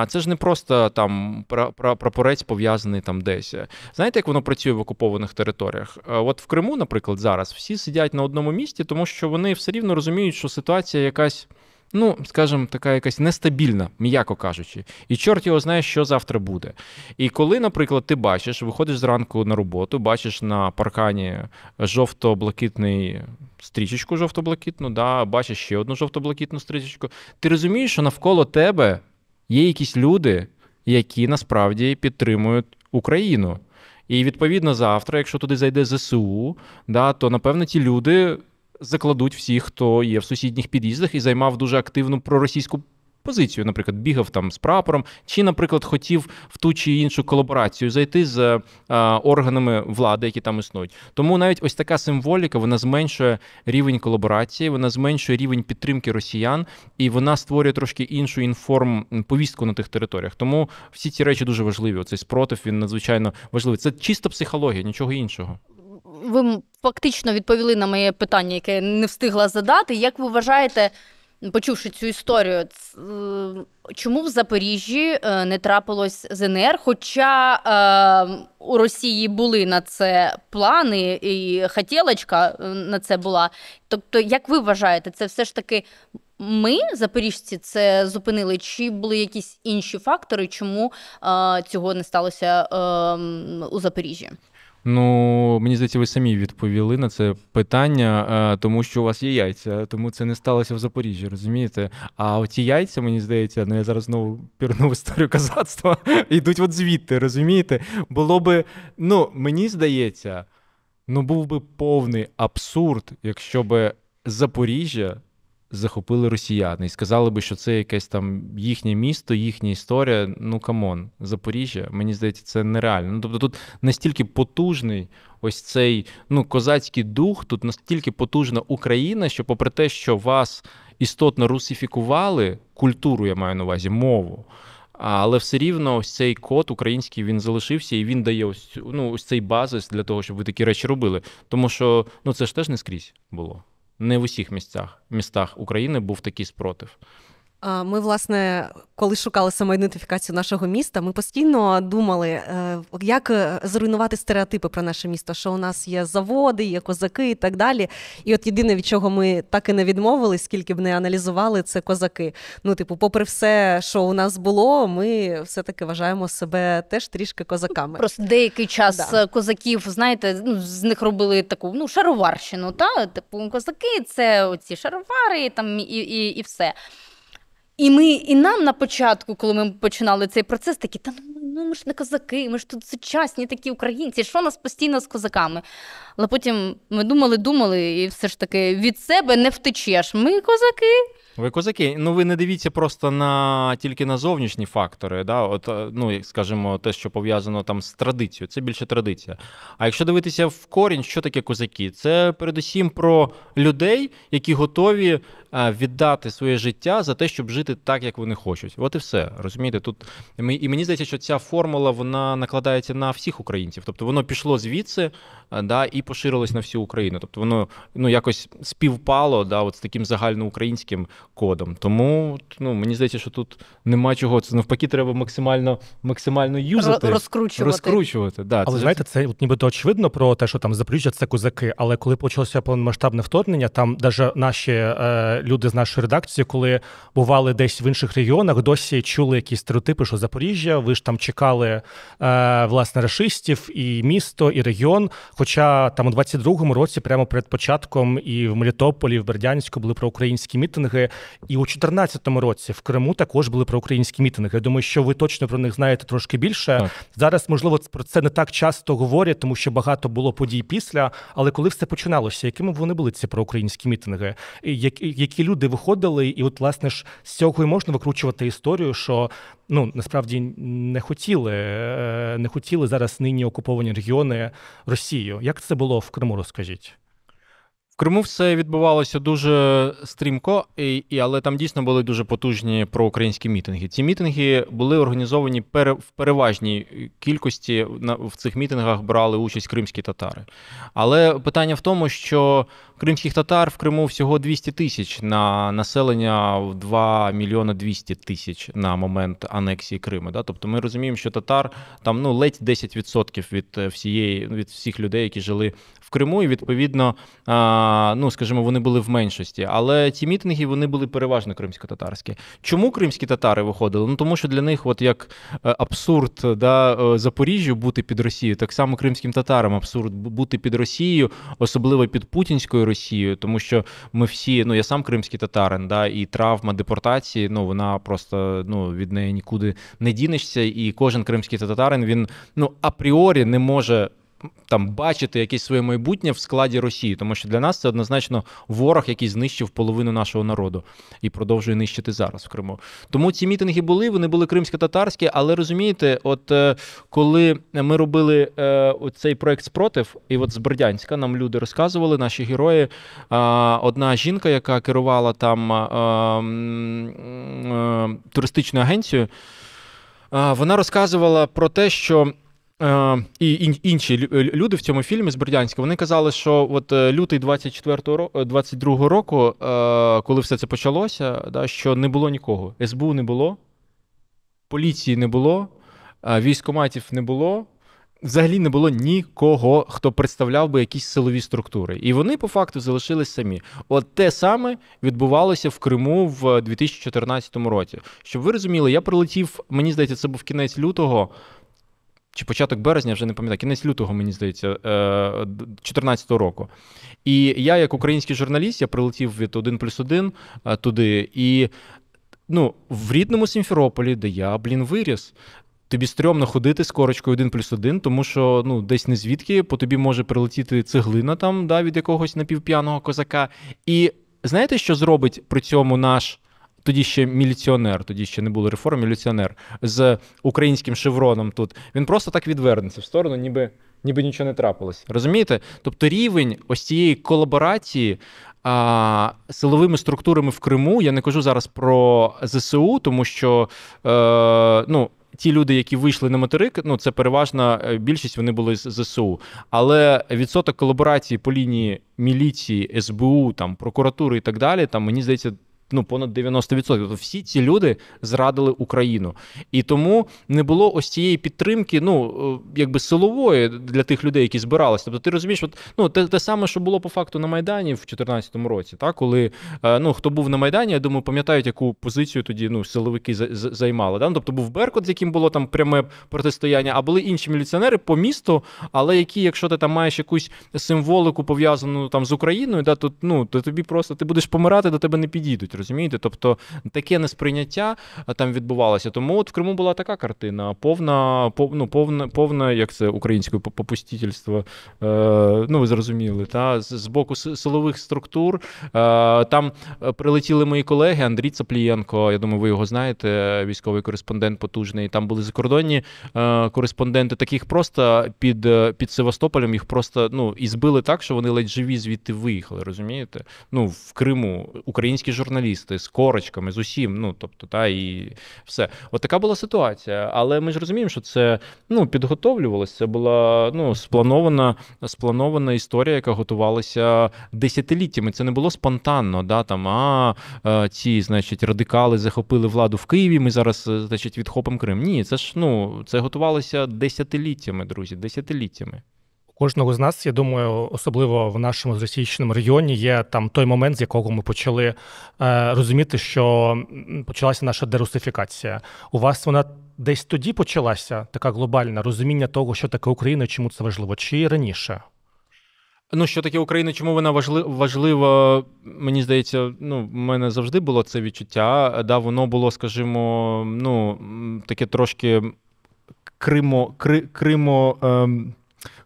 це ж не просто там прапорець пов'язаний там десь. Знаєте, як воно працює в окупованих територіях? От в Криму, наприклад, зараз всі сидять на одному місці, тому що вони все рівно розуміють, що ситуація якась ну, скажімо, така якась нестабільна, м'яко кажучи, і чорт його знає, що завтра буде. І коли, наприклад, ти бачиш, виходиш зранку на роботу, бачиш на паркані жовто-блакитний стрічечку, жовто-блакитну, да, бачиш ще одну жовто-блакитну стрічечку, ти розумієш, що навколо тебе є якісь люди, які насправді підтримують Україну. І відповідно завтра, якщо туди зайде ЗСУ, да, то напевно ті люди закладуть всі, хто є в сусідніх під'їздах і займав дуже активну проросійську. Позицію, наприклад, бігав там з прапором, чи, наприклад, хотів в ту чи іншу колаборацію зайти з а, е, органами влади, які там існують. Тому навіть ось така символіка вона зменшує рівень колаборації, вона зменшує рівень підтримки росіян, і вона створює трошки іншу інформ повістку на тих територіях. Тому всі ці речі дуже важливі. Оцей спротив він надзвичайно важливий. Це чисто психологія, нічого іншого ви фактично відповіли на моє питання, яке я не встигла задати. Як ви вважаєте, почувши цю історію, е, чому в Запоріжжі е, не трапилось ЗНР? Хоча е, у Росії були на це плани і хотілочка на це була. Тобто, як ви вважаєте, це все ж таки? Ми, запоріжці, це зупинили. Чи були якісь інші фактори, чому е, цього не сталося е, у Запоріжжі? Ну мені здається, ви самі відповіли на це питання, е, тому що у вас є яйця, тому це не сталося в Запоріжжі, розумієте? А оті яйця, мені здається, ну я зараз знову пірну в історію казацтва, [laughs] йдуть от звідти, розумієте? Було би, ну мені здається, ну був би повний абсурд, якщо би Запоріжжя захопили росіяни і сказали би, що це якесь там їхнє місто, їхня історія. Ну камон, Запоріжжя, мені здається, це нереально. Ну тобто тут настільки потужний ось цей ну козацький дух, тут настільки потужна Україна, що, попри те, що вас істотно русифікували, культуру я маю на увазі, мову. Але все рівно ось цей код український він залишився і він дає ось ну ось цей базис для того, щоб ви такі речі робили. Тому що ну це ж теж не скрізь було не в усіх місцях містах України був такий спротив. Ми, власне, коли шукали самоідентифікацію нашого міста, ми постійно думали, е, як е, зруйнувати стереотипи про наше місто, що у нас є заводи, є козаки і так далі. І от єдине, від чого ми так і не відмовились, скільки б не аналізували, це козаки. Ну, типу, попри все, що у нас було, ми все-таки вважаємо себе теж трішки козаками. Ну, просто деякий час да. Е, козаків, знаєте, ну, з них робили таку ну шароварщину. Та типу козаки, це оці шаровари, там і, і, і все. І ми, і нам на початку, коли ми починали цей процес, такі та ну. ну ми ж не козаки, ми ж тут сучасні такі українці, що нас постійно з козаками. Але потім ми думали, думали, і все ж таки від себе не втечеш. Ми козаки. Ви козаки, ну ви не дивіться просто на тільки на зовнішні фактори, да? от е, ну скажімо, те, що пов'язано там з традицією, це більше традиція. А якщо дивитися в корінь, що таке козаки? Це передусім про людей, які готові е, віддати своє життя за те, щоб жити так, як вони хочуть. От і все розумієте, тут і мені здається, що ця формула вона накладається на всіх українців, тобто воно пішло звідси, е, да, і поширилось на всю Україну. Тобто воно ну якось співпало да, от з таким загальноукраїнським кодом. Тому ну, мені здається, що тут нема чого. Це навпаки, треба максимально максимально юзати. Розкручувати. розкручувати да. Але це знаєте, це от нібито очевидно про те, що там Запоріжжя це козаки. Але коли почалося повномасштабне вторгнення, там навіть наші е, люди з нашої редакції, коли бували десь в інших регіонах, досі чули якісь стереотипи, що Запоріжжя, ви ж там чекали е, власне расистів, і місто, і регіон. Хоча там у 22-му році, прямо перед початком, і в Мелітополі, і в Бердянську були проукраїнські мітинги. І у 2014 році в Криму також були проукраїнські мітинги. Я думаю, що ви точно про них знаєте трошки більше. Так. Зараз можливо про це не так часто говорять, тому що багато було подій після. Але коли все починалося, якими вони були ці проукраїнські мітинги? Які люди виходили, і от власне ж з цього і можна викручувати історію, що ну насправді не хотіли, е, не хотіли зараз нині окуповані регіони Росією. Як це було в Криму? Розкажіть. Криму все відбувалося дуже стрімко, і, і але там дійсно були дуже потужні проукраїнські мітинги. Ці мітинги були організовані пер в переважній кількості на в цих мітингах брали участь кримські татари. Але питання в тому, що кримських татар в Криму всього 200 тисяч на населення в 2 мільйона 200 тисяч на момент анексії Криму. Да? Тобто ми розуміємо, що татар там ну ледь 10% від е, всієї від всіх людей, які жили в Криму, і відповідно ну скажімо, вони були в меншості, але ті мітинги вони були переважно кримсько-татарські. Чому кримські татари виходили? Ну тому що для них, от як е, абсурд да, е, Запоріжжю бути під Росією, так само кримським татарам абсурд бути під Росією, особливо під Путінською Росією, тому що ми всі, ну я сам кримський татарин, да, і травма депортації, ну вона просто ну від неї нікуди не дінешся, і кожен кримський татарин він ну апріорі не може там бачити якесь своє майбутнє в складі Росії, тому що для нас це однозначно ворог, який знищив половину нашого народу і продовжує нищити зараз в Криму. Тому ці мітинги були, вони були кримсько-татарські, але розумієте, от е, коли ми робили е, цей проект спротив, і от з Бердянська нам люди розказували, наші герої. Е, одна жінка, яка керувала там туристичною агенцією, вона розказувала про те, що Е, і інші е, люди в цьому фільмі з Бердянська вони казали, що от е, лютий 24-го 22-го року, коли все це почалося, да, що не було нікого. СБУ не було, поліції не було, військоматів не було. Взагалі не було нікого, хто представляв би якісь силові структури, і вони по факту залишились самі. От те саме відбувалося в Криму в 2014 році. Щоб ви розуміли, я прилетів. Мені здається, це був кінець лютого чи початок березня, вже не пам'ятаю, кінець лютого, мені здається, 2014 е, року. І я, як український журналіст, я прилетів від 1 плюс 1 е, туди, і ну, в рідному Сімферополі, де я, блін, виріс. Тобі стрьомно ходити з корочкою 1 плюс 1, тому що ну десь не звідки по тобі може прилетіти цеглина там да, від якогось напівп'яного козака. І знаєте, що зробить при цьому наш тоді ще міліціонер, тоді ще не було реформ, міліціонер з українським шевроном тут. Він просто так відвернеться в сторону, ніби ніби нічого не трапилось. Розумієте? Тобто рівень ось цієї колаборації а, силовими структурами в Криму. Я не кажу зараз про ЗСУ, тому що е, ну. Ті люди, які вийшли на материк, ну це переважна е, більшість. Вони були з ЗСУ. Але відсоток колаборації по лінії міліції, СБУ, там прокуратури і так далі, там мені здається ну понад 90%. Тобто всі ці люди зрадили Україну, і тому не було ось цієї підтримки, ну е, якби силової для тих людей, які збиралися. Тобто, ти розумієш, от ну те, те саме, що було по факту на Майдані в 2014 році, так коли е, ну хто був на Майдані, я думаю, пам'ятають, яку позицію тоді ну силовики займали. Да? Ну, тобто був Беркут, з яким було там пряме протистояння, а були інші міліціонери по місту, але які, якщо ти там маєш якусь символіку пов'язану там з Україною, да, то ну то тобі просто ти будеш помирати, до тебе не підійдуть розумієте? Тобто таке несприйняття там відбувалося. Тому от в Криму була така картина, повна, повна, ну, повна, повна як це українське попустительство. Е, ну, ви зрозуміли, та з боку силових структур. Е, там е, прилетіли мої колеги Андрій Цаплієнко. Я думаю, ви його знаєте, військовий кореспондент потужний. Там були закордонні кореспонденти, таких просто під під Севастополем їх просто ну і збили так, що вони ледь живі звідти виїхали. Розумієте? Ну в Криму українські журналісти журналісти з корочками, з усім. Ну тобто, та і все. От така була ситуація. Але ми ж розуміємо, що це ну підготовлювалося. Це була ну спланована, спланована історія, яка готувалася десятиліттями. Це не було спонтанно. Да, там а е, ці, значить, радикали захопили владу в Києві. Ми зараз е, значить відхопимо Крим. Ні, це ж ну це готувалося десятиліттями, друзі, десятиліттями кожного з нас, я думаю, особливо в нашому російському регіоні є там той момент, з якого ми почали е, розуміти, що почалася наша дерусифікація. У вас вона десь тоді почалася така глобальна розуміння того, що таке Україна, чому це важливо, чи раніше? Ну, що таке Україна, чому вона важлива? Мені здається, ну в мене завжди було це відчуття. Да, воно було, скажімо, ну таке трошки кримо, кри, кримо. Ем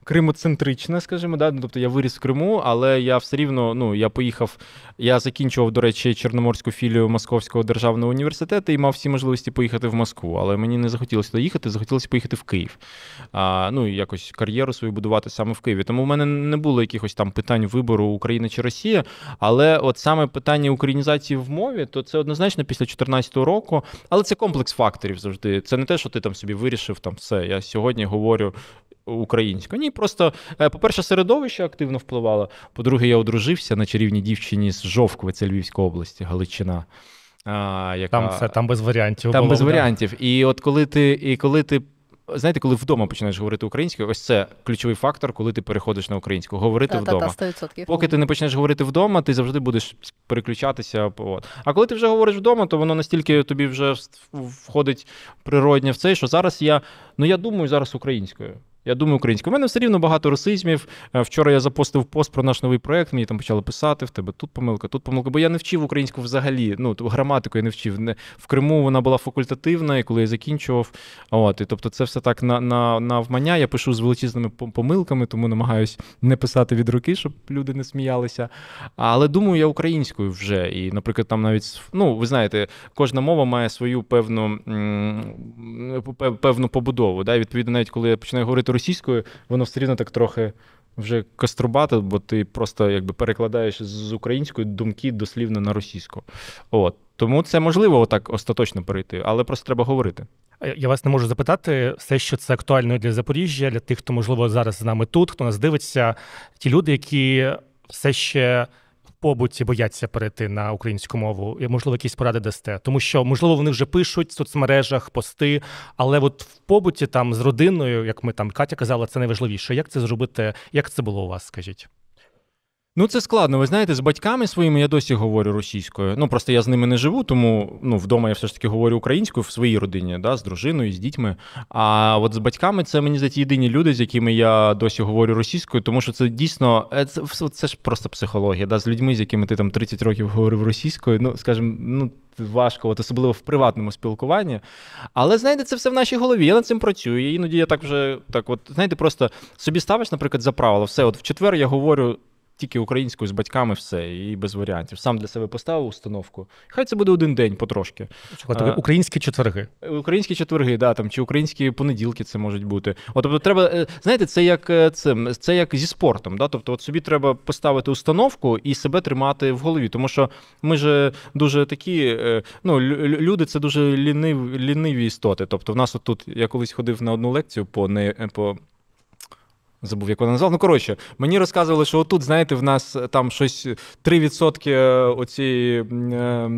кримоцентрична, скажімо, да? Ну, тобто я виріс в Криму, але я все рівно ну, я поїхав, я закінчував, до речі, Чорноморську філію Московського державного університету і мав всі можливості поїхати в Москву. Але мені не захотілося доїхати, захотілося поїхати в Київ. А, Ну якось кар'єру свою будувати саме в Києві. Тому в мене не було якихось там питань вибору Україна чи Росія. Але от саме питання українізації в мові, то це однозначно після 2014 року. Але це комплекс факторів завжди. Це не те, що ти там собі вирішив, там все. Я сьогодні говорю українською. Ні, просто е, по-перше, середовище активно впливало. По-друге, я одружився на чарівній дівчині з Жовкви, це Львівська область, Галичина. А, яка... Там це там без варіантів. Там було, без да. варіантів. І от коли ти і коли ти. Знаєте, коли вдома починаєш говорити українською, ось це ключовий фактор, коли ти переходиш на українську. Говорити та, вдома. Та, та, 100%. Поки ти не почнеш говорити вдома, ти завжди будеш переключатися. От. А коли ти вже говориш вдома, то воно настільки тобі вже входить природньо в це, що зараз я ну я думаю зараз українською. Я думаю, українською. У мене все рівно багато русизмів. Е, вчора я запостив пост про наш новий проект. Мені там почали писати в тебе тут помилка, тут помилка. Бо я не вчив українську взагалі. Ну граматику я не вчив. В Криму вона була факультативна, і коли я закінчував. От і тобто, це все так на на, на вмання. Я пишу з величезними помилками, тому намагаюсь не писати від руки, щоб люди не сміялися. Але думаю, я українською вже. І, наприклад, там навіть ну, ви знаєте, кожна мова має свою певну певну побудову. Да? Відповідно, навіть коли я починаю говорити російською, воно все рівно так трохи вже каструбато, бо ти просто якби перекладаєш з української думки дослівно на російську. От. Тому це можливо так остаточно перейти, але просто треба говорити. Я вас не можу запитати все, що це актуально для Запоріжжя, для тих, хто можливо зараз з нами тут, хто нас дивиться, ті люди, які все ще побуті бояться перейти на українську мову? І, Можливо, якісь поради дасте, тому що можливо вони вже пишуть в соцмережах пости, але от в побуті там з родиною, як ми там Катя казала, це найважливіше. Як це зробити? Як це було у вас? Скажіть? Ну, це складно. Ви знаєте, з батьками своїми я досі говорю російською. Ну просто я з ними не живу, тому ну вдома я все ж таки говорю українською в своїй родині, да, з дружиною, з дітьми. А от з батьками це мені здається, єдині люди, з якими я досі говорю російською, тому що це дійсно е, це це ж просто психологія. Да, З людьми, з якими ти там 30 років говорив російською. Ну скажімо, ну. Важко, от особливо в приватному спілкуванні. Але знаєте, це все в нашій голові. Я над цим працюю. іноді я так вже так, от знаєте, просто собі ставиш, наприклад, за правило. Все, от в четвер я говорю тільки українською з батьками все, і без варіантів. Сам для себе поставив установку. Хай це буде один день потрошки. Чекайте, українські четверги. Українські четверги, да, там, чи українські понеділки це можуть бути. От, тобто, треба, е, знаєте, це як це, це як зі спортом. Да? Тобто, от собі треба поставити установку і себе тримати в голові. Тому що ми ж е, дуже такі, е, ну, люди це дуже лінив, ліниві істоти. Тобто, в нас от тут я колись ходив на одну лекцію по не по. Забув, як вона назвала. Ну, коротше, мені розказували, що отут, знаєте, в нас е, там щось 3% е, оцієї е,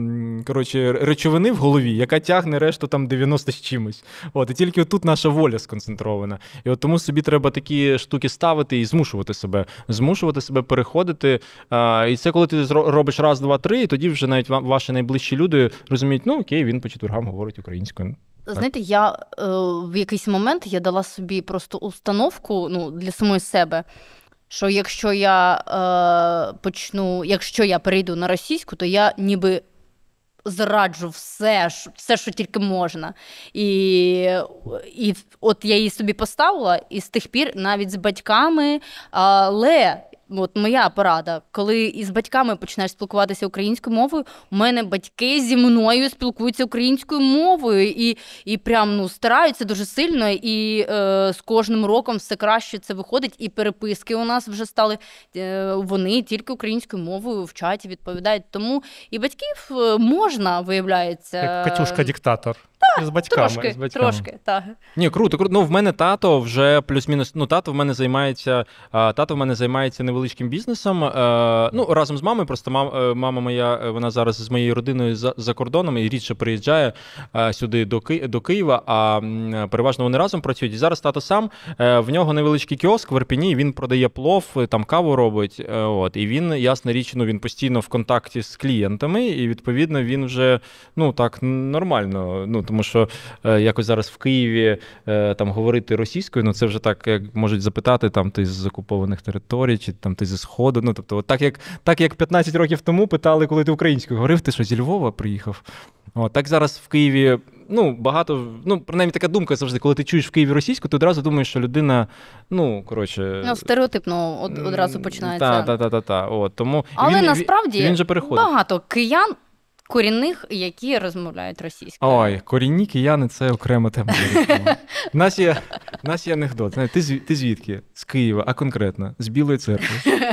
коротше, речовини в голові, яка тягне решту там 90 з чимось. От, І тільки тут наша воля сконцентрована. І от тому собі треба такі штуки ставити і змушувати себе, змушувати себе переходити. І це коли ти робиш раз, два, три, і тоді вже навіть ваші найближчі люди розуміють, ну окей, він по четвергам говорить українською. Знаєте, я е, в якийсь момент я дала собі просто установку ну, для самої себе, що якщо я е, почну, якщо я перейду на російську, то я ніби зраджу все, все, що тільки можна. І і от я її собі поставила і з тих пір навіть з батьками. Але от моя порада, коли із батьками починаєш спілкуватися українською мовою, у мене батьки зі мною спілкуються українською мовою і і прям ну стараються дуже сильно. І е, з кожним роком все краще це виходить. І переписки у нас вже стали е, вони тільки українською мовою в чаті відповідають. Тому і батьків е, можна виявляється Як Катюшка е, диктатор. З батьками. Трошки, з батьками. трошки, так. Ні, круто, круто. Ну, в мене тато вже плюс-мінус. Ну, тато в мене займається тато в мене займається невеличким бізнесом. Е, ну, разом з мамою. Просто е, мама моя, е, вона зараз з моєю родиною за, за кордоном і рідше приїжджає сюди до Ки, до Києва, а переважно вони разом працюють. І зараз тато сам в нього невеличкий кіоск в Верпіні, він продає плов, там каву робить. От, І він, ясна річ, ну, він постійно в контакті з клієнтами, і відповідно він вже ну так нормально. Ну, тому що е, якось зараз в Києві е, там говорити російською, ну це вже так, як можуть запитати там ти з окупованих територій, чи там ти зі Сходу. Ну тобто, от так як так як 15 років тому питали, коли ти українською говорив, ти що зі Львова приїхав? О, так зараз в Києві. Ну, багато, ну, принаймні така думка завжди, коли ти чуєш в Києві російську, ти одразу думаєш, що людина, ну, коротше. Ну, стереотипно ну, одразу починається. Так, так, так, так. Тому Але він, насправді він же переходить. багато киян корінних, які розмовляють російською. Ой, корінні кияни це окрема тема. У [laughs] нас є у нас є анекдот. Знаєте, ти ти звідки? З Києва, а конкретно з Білої церкви. [laughs]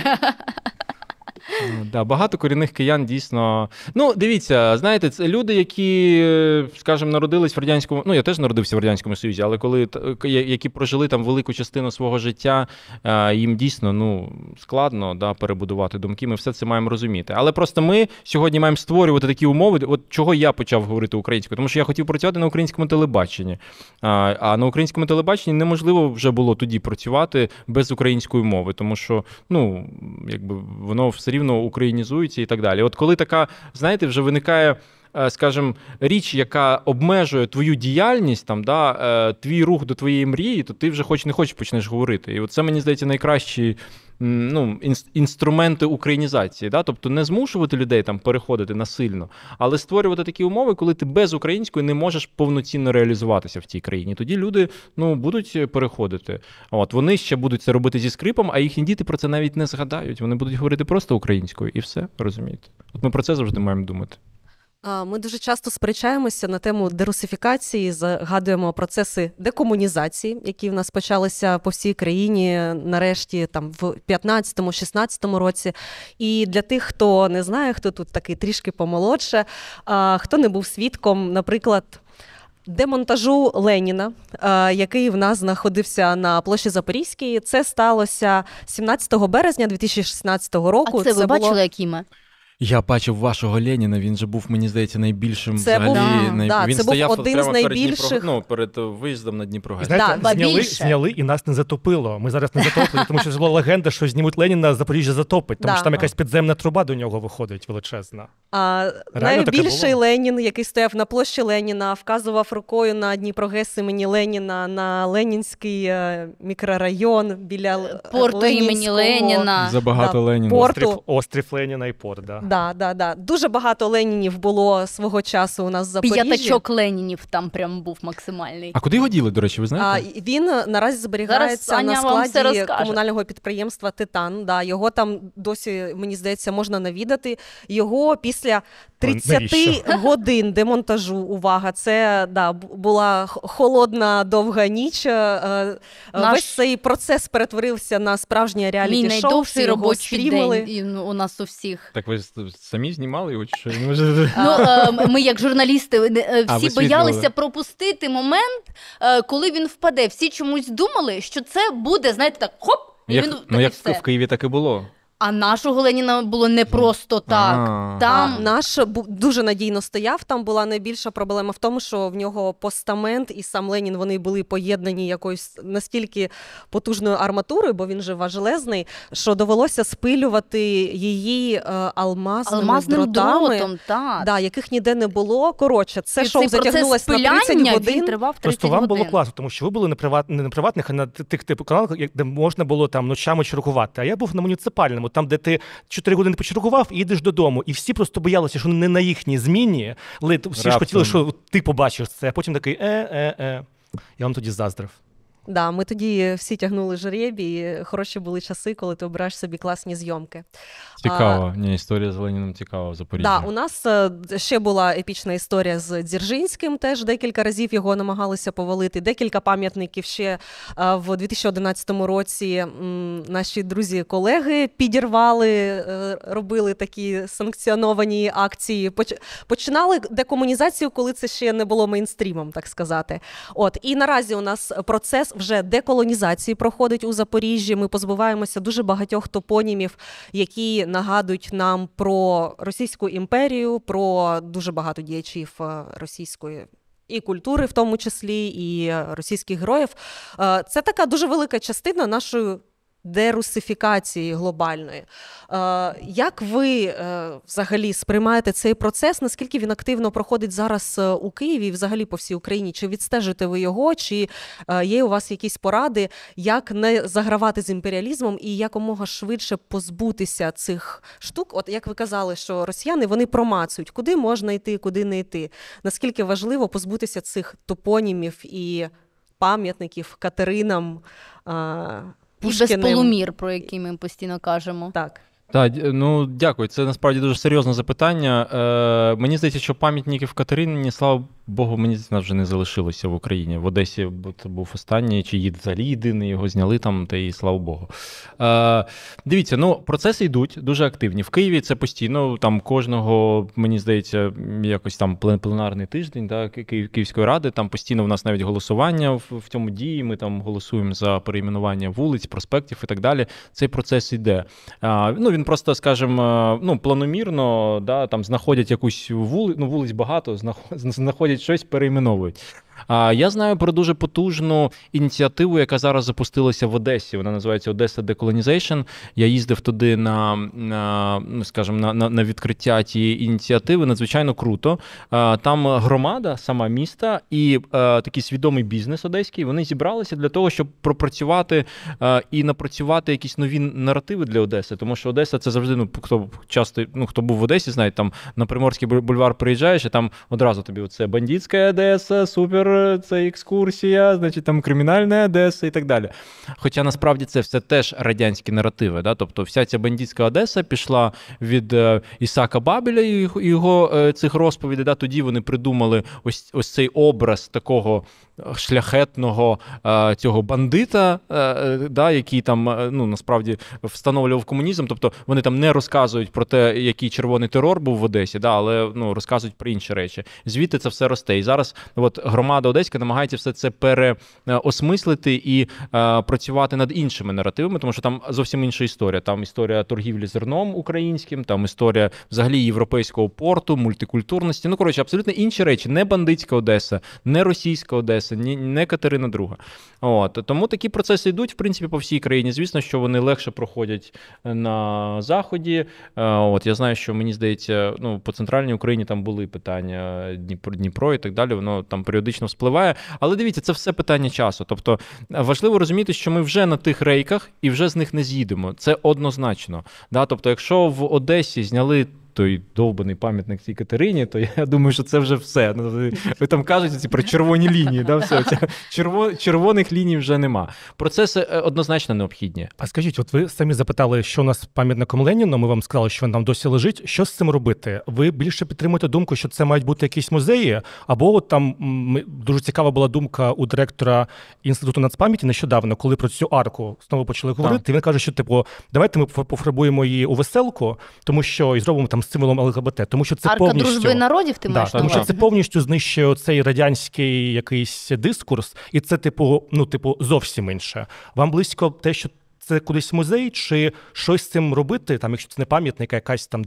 Е, да, Багато корінних киян дійсно. Ну, дивіться, знаєте, це люди, які, е, скажімо, народились в радянському. Ну, я теж народився в радянському Союзі, але коли які прожили там велику частину свого життя, е, їм дійсно ну, складно да, перебудувати думки. Ми все це маємо розуміти. Але просто ми сьогодні маємо створювати такі умови, от чого я почав говорити українською, тому що я хотів працювати на українському телебаченні. А на українському телебаченні неможливо вже було тоді працювати без української мови, тому що ну, якби воно все рівно ну, українізуються і так далі. От коли така, знаєте, вже виникає. Е, скажем, річ, яка обмежує твою діяльність, там да е, твій рух до твоєї мрії, то ти вже хоч не хочеш почнеш говорити. І от це мені здається найкращий ну, інструменти українізації, да? тобто не змушувати людей там переходити насильно, але створювати такі умови, коли ти без української не можеш повноцінно реалізуватися в цій країні. Тоді люди ну, будуть переходити. От вони ще будуть це робити зі скрипом, а їхні діти про це навіть не згадають. Вони будуть говорити просто українською і все розумієте. От ми про це завжди маємо думати. Ми дуже часто сперечаємося на тему дерусифікації, згадуємо процеси декомунізації, які в нас почалися по всій країні, нарешті там в 15-16 році. І для тих, хто не знає, хто тут такий трішки помолодше, хто не був свідком, наприклад. Демонтажу Леніна, який в нас знаходився на площі Запорізькій, це сталося 17 березня 2016 року. А Це, це ви було... бачили, як іме? Я бачив вашого Леніна, він же був, мені здається, найбільшим це взагалі. Був, най... да, він це стояв був один з найбільших... перед, Дніпро... ну, перед е, виїздом на Дніпро. Знаєте, да, зняли, зняли і нас не затопило. Ми зараз не затоплені, тому що була легенда, що знімуть Леніна, Запоріжжя затопить, тому да. що там якась підземна труба до нього виходить величезна. А Реально Найбільший Ленін, який стояв на площі Леніна, вказував рукою на Дніпрогес імені Леніна, на Ленінський е, мікрорайон біля е, порту Ленінського. імені Леніна. Забагато Леніна. Порту. Острів, острів Леніна і порт. Да. Да, да, да. Дуже багато Ленінів було свого часу у нас в Запоріжжі. П'ятачок Ленінів там прям був максимальний. А куди його діли, до речі, ви знаєте? А, Він наразі зберігається Зараз на складі комунального підприємства Титан. Да, Його там досі, мені здається, можна навідати. Його після 30 Навіщо? годин демонтажу. Увага, це да, була холодна довга ніч. Е, е, Наш... Весь цей процес перетворився на справжнє реаліті шоу. Мій найдовший робочий день і ну, у нас у всіх. Так ви самі знімали його? чи що? [laughs] Ну, [laughs] ем, Ми, як журналісти, е, е, всі боялися пропустити момент, е, коли він впаде. Всі чомусь думали, що це буде, знаєте, так хоп. і він... Ну, як в Києві так і було. А нашого Леніна було не просто так. а Там а, наш дуже надійно стояв. Там була найбільша проблема в тому, що в нього постамент і сам Ленін вони були поєднані якоюсь настільки потужною арматурою, бо він же важелезний, що довелося спилювати її е, алмазними Алмазним дротами, дротом, так. Да, яких ніде не було. Коротше, це і шоу затягнулось на 30 годин. Тривав 30 Просто годин. вам було класно, тому що ви були не приват не на приватних, а на тих типу каналах, де можна було там ночами чергувати. А я був на муніципальному там, де ти 4 години почергував і їдеш додому. І всі просто боялися, що не на їхній зміні, але всі Раптом. ж хотіли, що ти побачиш це, а потім такий е-е-е. Я вам тоді заздрив. Да, Ми тоді всі тягнули жребі, хороші були часи, коли ти обираєш собі класні зйомки. Цікаво. А, Ні, історія з Леніном цікава в Запоріжжі. Да, У нас е, ще була епічна історія з Дзержинським, теж декілька разів його намагалися повалити. Декілька пам'ятників ще е, в 2011 році наші друзі-колеги підірвали, е, робили такі санкціоновані акції. Починали декомунізацію, коли це ще не було мейнстрімом, так сказати. От І наразі у нас процес вже деколонізації проходить у Запоріжжі. Ми позбуваємося дуже багатьох топонімів, які нагадують нам про Російську імперію, про дуже багато діячів е, російської. І культури, в тому числі, і е, російських героїв, е, це така дуже велика частина нашої дерусифікації глобальної. Е, як ви е, взагалі сприймаєте цей процес? Наскільки він активно проходить зараз е, у Києві і взагалі по всій Україні? Чи відстежите ви його? Чи є у вас якісь поради, як не загравати з імперіалізмом і якомога швидше позбутися цих штук? От як ви казали, що росіяни вони промацують, куди можна йти, куди не йти? Наскільки важливо позбутися цих топонімів і пам'ятників Катеринам? Пушкіним. І безполумір, про який ми постійно кажемо. Так. Так, ну дякую. Це насправді дуже серйозне запитання. Е, Мені здається, що пам'ятників Катерині, слава Богу, мені вже не залишилося в Україні. В Одесі це був останній, чи її взагалі єдиний, його зняли там, та і слава Богу. Е, Дивіться, ну процеси йдуть дуже активні. В Києві це постійно. Там кожного, мені здається, якось там пленарний тиждень да, Київської ради. Там постійно в нас навіть голосування в, в цьому дії. Ми там голосуємо за перейменування вулиць, проспектів і так далі. Цей процес йде. Е, ну, він він просто, скажімо, е, ну, планомірно да, там знаходять якусь вулицю, ну, вулиць багато, [laughs] знаходять щось, перейменовують. А я знаю про дуже потужну ініціативу, яка зараз запустилася в Одесі. Вона називається Одеса Деколонізейшн. Я їздив туди на, на ну, скажімо, на, на на, відкриття тієї ініціативи. Надзвичайно круто. Там громада, сама міста і такий свідомий бізнес одеський. Вони зібралися для того, щоб пропрацювати і напрацювати якісь нові наративи для Одеси, тому що Одеса це завжди ну хто часто ну хто був в Одесі, знає там на Приморський бульвар приїжджаєш, і там одразу тобі оце бандитська Одеса, супер це екскурсія, значить там кримінальна Одеса і так далі. Хоча насправді це все теж радянські наративи. Да? Тобто вся ця бандитська Одеса пішла від е, Ісака Бабеля і його е, цих розповідей. Да? Тоді вони придумали ось ось цей образ такого е, шляхетного цього бандита, да, який там ну насправді встановлював комунізм. Тобто вони там не розказують про те, який червоний терор був в Одесі, да, але ну розказують про інші речі. Звідти це все росте. І зараз от громада влада Одеська намагається все це переосмислити е, і е, працювати над іншими наративами, тому що там зовсім інша історія. Там історія торгівлі зерном українським, там історія взагалі європейського порту, мультикультурності. Ну коротше, абсолютно інші речі: не бандитська Одеса, не російська Одеса, ні не Катерина Друга. От тому такі процеси йдуть в принципі по всій країні. Звісно, що вони легше проходять е, на заході. Е, от я знаю, що мені здається, ну по центральній Україні там були питання Дніпро, Дніпро і так далі. Воно там періодично автоматично спливає. Але дивіться, це все питання часу. Тобто важливо розуміти, що ми вже на тих рейках і вже з них не з'їдемо. Це однозначно. Да? Тобто, якщо в Одесі зняли той довбаний пам'ятник цій Катерині, то я думаю, що це вже все. Ну, ви там кажете про червоні лінії. да, все, черво, Червоних ліній вже нема. Процеси е, однозначно необхідні. А скажіть, от ви самі запитали, що у нас пам'ятником Леніна, ми вам сказали, що він там досі лежить. Що з цим робити? Ви більше підтримуєте думку, що це мають бути якісь музеї? Або от там дуже цікава була думка у директора інституту нацпам'яті нещодавно, коли про цю арку знову почали говорити. Так. Він каже, що типу, давайте ми пофарбуємо її у веселку, тому що і зробимо там там символом ЛГБТ, тому що це Арка повністю... дружби народів. Ти да, маєш тому, що це повністю знищує цей радянський якийсь дискурс, і це типу, ну типу, зовсім інше. Вам близько те, що вивезти кудись музей, чи щось з цим робити, там, якщо це не пам'ятник, якась там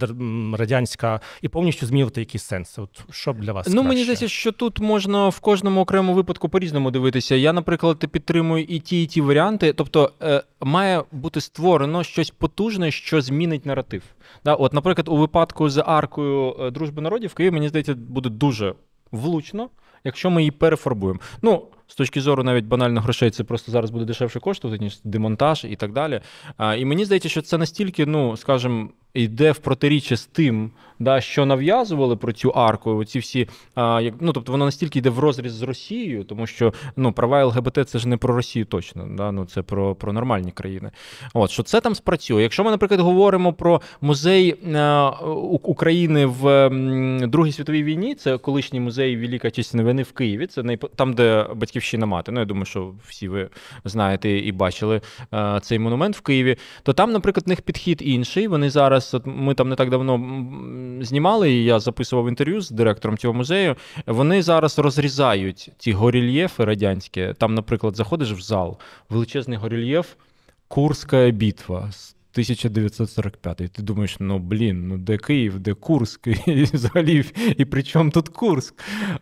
радянська, і повністю змінювати якісь сенси. От що для вас? Ну краще? мені здається, що тут можна в кожному окремому випадку по-різному дивитися. Я, наприклад, підтримую і ті, і ті варіанти. Тобто е, має бути створено щось потужне, що змінить наратив. Да, От, наприклад, у випадку з аркою е, дружби народів Київ, мені здається, буде дуже влучно, якщо ми її перефарбуємо. Ну з точки зору навіть банально грошей, це просто зараз буде дешевше коштувати, ніж демонтаж і так далі. А, І мені здається, що це настільки, ну скажімо, йде в протиріччя з тим, да, що нав'язували про цю арку. Оці всі, а, як, ну тобто, воно настільки йде в розріз з Росією, тому що ну права ЛГБТ це ж не про Росію точно, да, ну це про про нормальні країни. От що це там спрацює? Якщо ми, наприклад, говоримо про музей а, України в м, Другій світовій війні, це колишній музей Велика Чесні війни в Києві. Це най... там, де батьківщина батьківщина мати. Ну я думаю, що всі ви знаєте і бачили е, цей монумент в Києві. То там, наприклад, в них підхід інший. Вони зараз, от ми там не так давно знімали, і я записував інтерв'ю з директором цього музею. Вони зараз розрізають ці горільєфи радянські. Там, наприклад, заходиш в зал, величезний горельєф, Курська бітва. 1945. І ти думаєш, ну блін, ну де Київ, де Курськ, [laughs] і взагалі, і при чому тут Курск?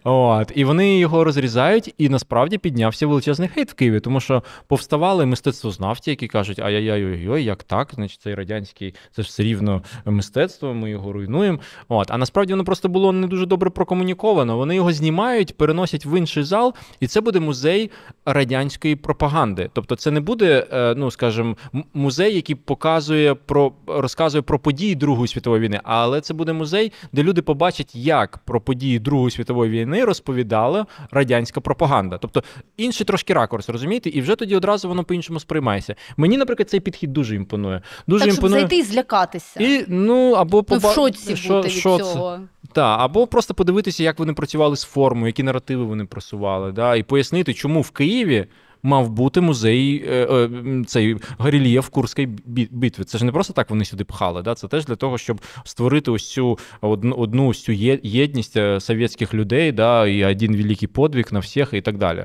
От. І вони його розрізають, і насправді піднявся величезний хейт в Києві, тому що повставали мистецтвознавці, які кажуть, ай яй ой ой як так? Значить, цей радянський, це ж все рівно мистецтво, ми його руйнуємо. От. А насправді воно просто було не дуже добре прокомуніковано. Вони його знімають, переносять в інший зал, і це буде музей радянської пропаганди. Тобто, це не буде, е, ну скажімо, музей, який показує показує про розказує про події Другої світової війни, але це буде музей, де люди побачать, як про події Другої світової війни розповідала радянська пропаганда. Тобто інший трошки ракурс, розумієте, і вже тоді одразу воно по іншому сприймається. Мені, наприклад, цей підхід дуже імпонує. Дуже так, імпонує щоб зайти і злякатися, і ну або ну, в шоці що, бути що від цього. Та або просто подивитися, як вони працювали з формою, які наративи вони просували, да, і пояснити, чому в Києві мав бути музей е, е, цей Горілієв Курської битви. Це ж не просто так вони сюди пхали. Да? Це теж для того, щоб створити ось цю одну одну цю єдність е, совєтських людей, да, і один великий подвиг на всіх і так далі.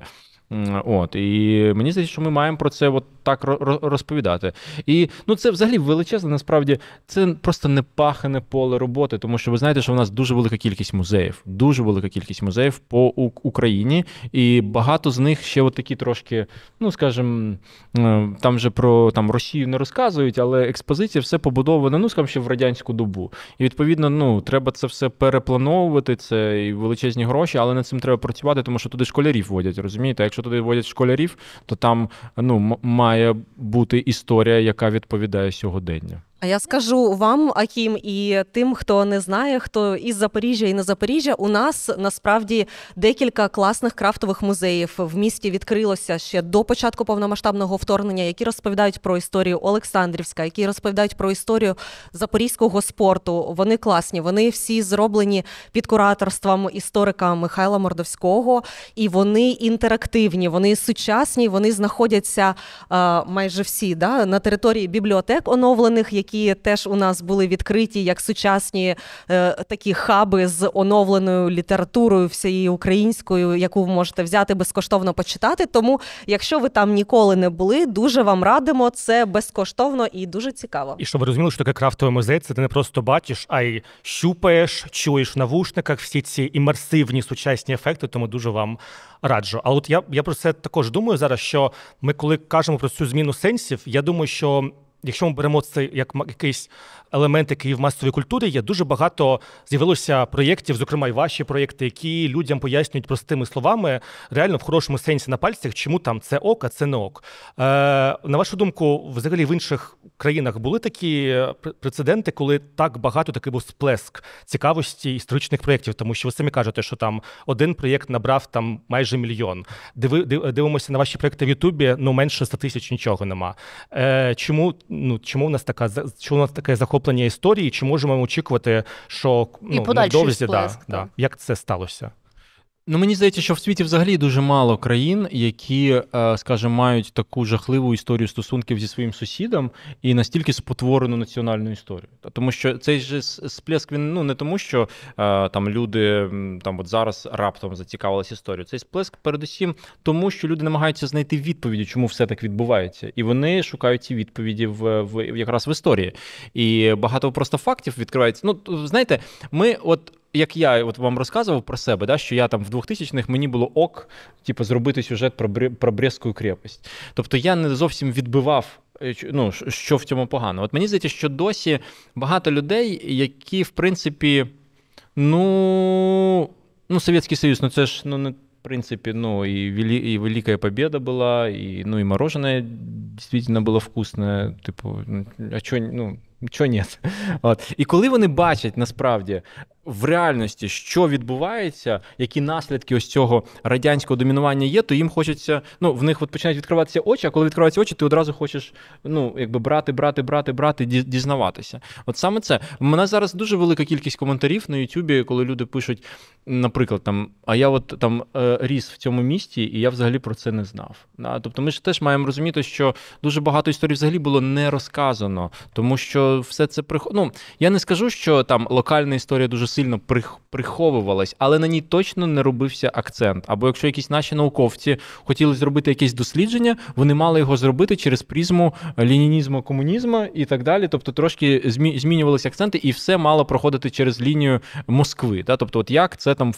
От І мені здається, що ми маємо про це от так розповідати. І ну це взагалі величезне, насправді, це просто непахане поле роботи, тому що ви знаєте, що в нас дуже велика кількість музеїв, дуже велика кількість музеїв по Україні, і багато з них ще от такі трошки, ну скажімо, там вже про там Росію не розказують, але експозиція все побудована, ну скажімо, ще в радянську добу. І відповідно, ну треба це все переплановувати. Це і величезні гроші, але над цим треба працювати, тому що туди школярів водять, розумієте? якщо туди водять школярів, то там ну має бути історія, яка відповідає сьогодення. А я скажу вам, Акім, і тим, хто не знає, хто із Запоріжжя і не Запоріжжя, у нас насправді декілька класних крафтових музеїв в місті відкрилося ще до початку повномасштабного вторгнення, які розповідають про історію Олександрівська, які розповідають про історію запорізького спорту. Вони класні. Вони всі зроблені під кураторством історика Михайла Мордовського, і вони інтерактивні, вони сучасні, вони знаходяться е, майже всі да, на території бібліотек оновлених які теж у нас були відкриті як сучасні е, такі хаби з оновленою літературою всією українською, яку ви можете взяти безкоштовно почитати. Тому, якщо ви там ніколи не були, дуже вам радимо. Це безкоштовно і дуже цікаво. І щоб ви розуміли, що таке крафтовий музей, це ти не просто бачиш, а й щупаєш, чуєш в навушниках всі ці імерсивні сучасні ефекти, тому дуже вам раджу. А от я, я про це також думаю зараз, що ми коли кажемо про цю зміну сенсів, я думаю, що якщо ми беремо це як якийсь елемент, який в масовій культурі є, дуже багато з'явилося проєктів, зокрема й ваші проєкти, які людям пояснюють простими словами, реально в хорошому сенсі на пальцях, чому там це ок, а це не ок. Е, На вашу думку, взагалі в інших країнах були такі е, прецеденти, коли так багато такий був сплеск цікавості історичних проєктів, тому що ви самі кажете, що там один проєкт набрав там майже мільйон. Диви, дивимося на ваші проєкти в Ютубі, ну менше ста тисяч нічого нема. Е, Чому ну чому в нас така чому в нас таке захоплення історії? Чи можемо ми очікувати, що ну, І да, да, як це сталося? Ну, мені здається, що в світі взагалі дуже мало країн, які, е, скажімо, мають таку жахливу історію стосунків зі своїм сусідом і настільки спотворену національну історію. Тому що цей же сплеск він ну не тому, що е, там люди там от зараз раптом зацікавилися історією. Цей сплеск, передусім, тому що люди намагаються знайти відповіді, чому все так відбувається, і вони шукають ці відповіді в, в якраз в історії. І багато просто фактів відкривається. Ну знаєте, ми от як я от вам розказував про себе, да, що я там в 2000-х мені було ок, типу, зробити сюжет про про Брестську крепость. Тобто я не зовсім відбивав. Е, ну, що в цьому погано? От мені здається, що досі багато людей, які, в принципі, ну, ну, Совєтський Союз, ну це ж ну, не. В принципе, ну, и, вели, и Великая Победа была, и, ну, и мороженое действительно было вкусное. Типу, ну, а чого, ну, чого [laughs] І коли вони бачать насправді в реальності, що відбувається, які наслідки ось цього радянського домінування є, то їм хочеться. Ну в них от починають відкриватися очі. А коли відкриваються очі, ти одразу хочеш ну якби брати, брати, брати, брати, дізнаватися. От саме це У мене зараз дуже велика кількість коментарів на Ютубі, коли люди пишуть, наприклад, там а я от там е, ріс в цьому місті, і я взагалі про це не знав. Тобто, ми ж теж маємо розуміти, що дуже багато історій взагалі було не розказано, тому що все це приход... Ну, Я не скажу, що там локальна історія дуже сильно приховувалась, але на ній точно не робився акцент. Або якщо якісь наші науковці хотіли зробити якесь дослідження, вони мали його зробити через призму е, лінінізму, комунізму і так далі. Тобто трошки змі... змінювалися акценти, і все мало проходити через лінію Москви. Да? Тобто, от як це там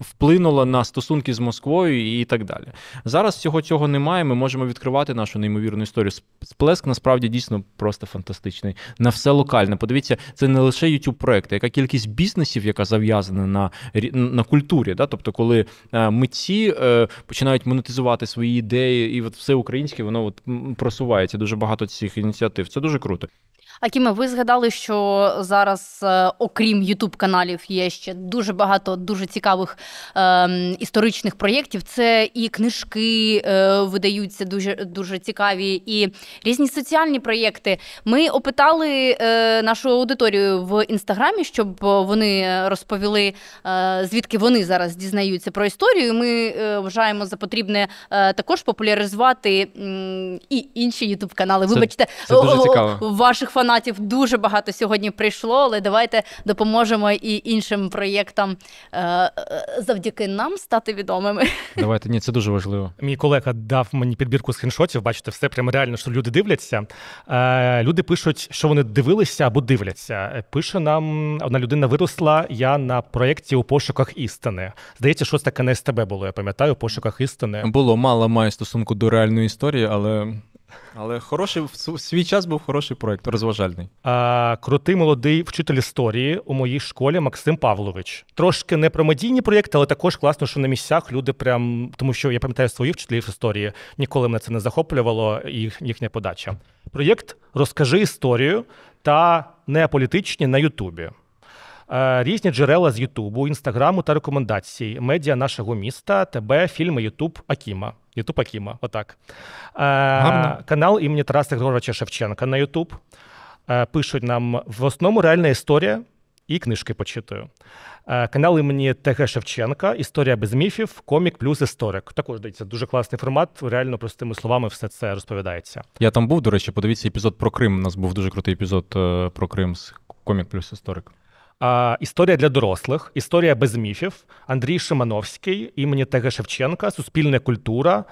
вплинуло на стосунки з Москвою і так далі. Зараз всього цього немає. Ми можемо відкривати нашу неймовірну історію. Сплеск насправді дійсно просто фантастичний. На все локальне. Подивіться, це не лише youtube проекти яка кількість бізнесу бізнесів, яка зав'язана на на культурі. Да? Тобто, коли е, митці е, починають монетизувати свої ідеї, і от все українське воно от просувається дуже багато цих ініціатив. Це дуже круто. Акіме, ви згадали, що зараз, е, окрім Ютуб-каналів, є ще дуже багато дуже цікавих е, історичних проєктів. Це і книжки е, видаються дуже дуже цікаві, і різні соціальні проєкти. Ми опитали е, нашу аудиторію в інстаграмі, щоб вони розповіли, е, звідки вони зараз дізнаються про історію. Ми е, вважаємо за потрібне також популяризувати і інші ютуб-канали. Вибачте, це, це дуже цікаво. ваших фанатів донатів дуже багато сьогодні прийшло, але давайте допоможемо і іншим проєктам е, е, завдяки нам стати відомими. [laughs] Давайте ні, це дуже важливо. Мій колега дав мені підбірку скріншотів, бачите, все прямо реально, що люди дивляться. Е, люди пишуть, що вони дивилися або дивляться. Пише нам одна людина виросла. Я на проєкті у пошуках істини. Здається, щось таке на СТБ було. Я пам'ятаю, у пошуках істини було мало має стосунку до реальної історії, але. Але хороший в свій час був хороший проект, розважальний. А, Крутий молодий вчитель історії у моїй школі Максим Павлович. Трошки не про медійні проєкти, але також класно, що на місцях люди прям тому, що я пам'ятаю своїх вчителів історії, ніколи мене це не захоплювало. їх, Їхня подача. Проєкт Розкажи історію та неполітичні на Ютубі. Е, різні джерела з Ютубу, інстаграму та рекомендацій, медіа нашого міста, ТБ, фільми Ютуб Акіма. Ютуб Акіма, отак. Е, Гарно. Канал імені Тараса Григоровича Шевченка на Ютуб. Е, пишуть нам в основному реальна історія. І книжки почитую. Канал імені ТГ Шевченка, Історія без міфів, комік плюс історик. Також дається дуже класний формат. Реально простими словами все це розповідається. Я там був, до речі, подивіться епізод про Крим. У нас був дуже крутий епізод про Крим з комік плюс історик. Історія для дорослих, історія без міфів, Андрій Шимановський, імені Тега Шевченка, Суспільна культура,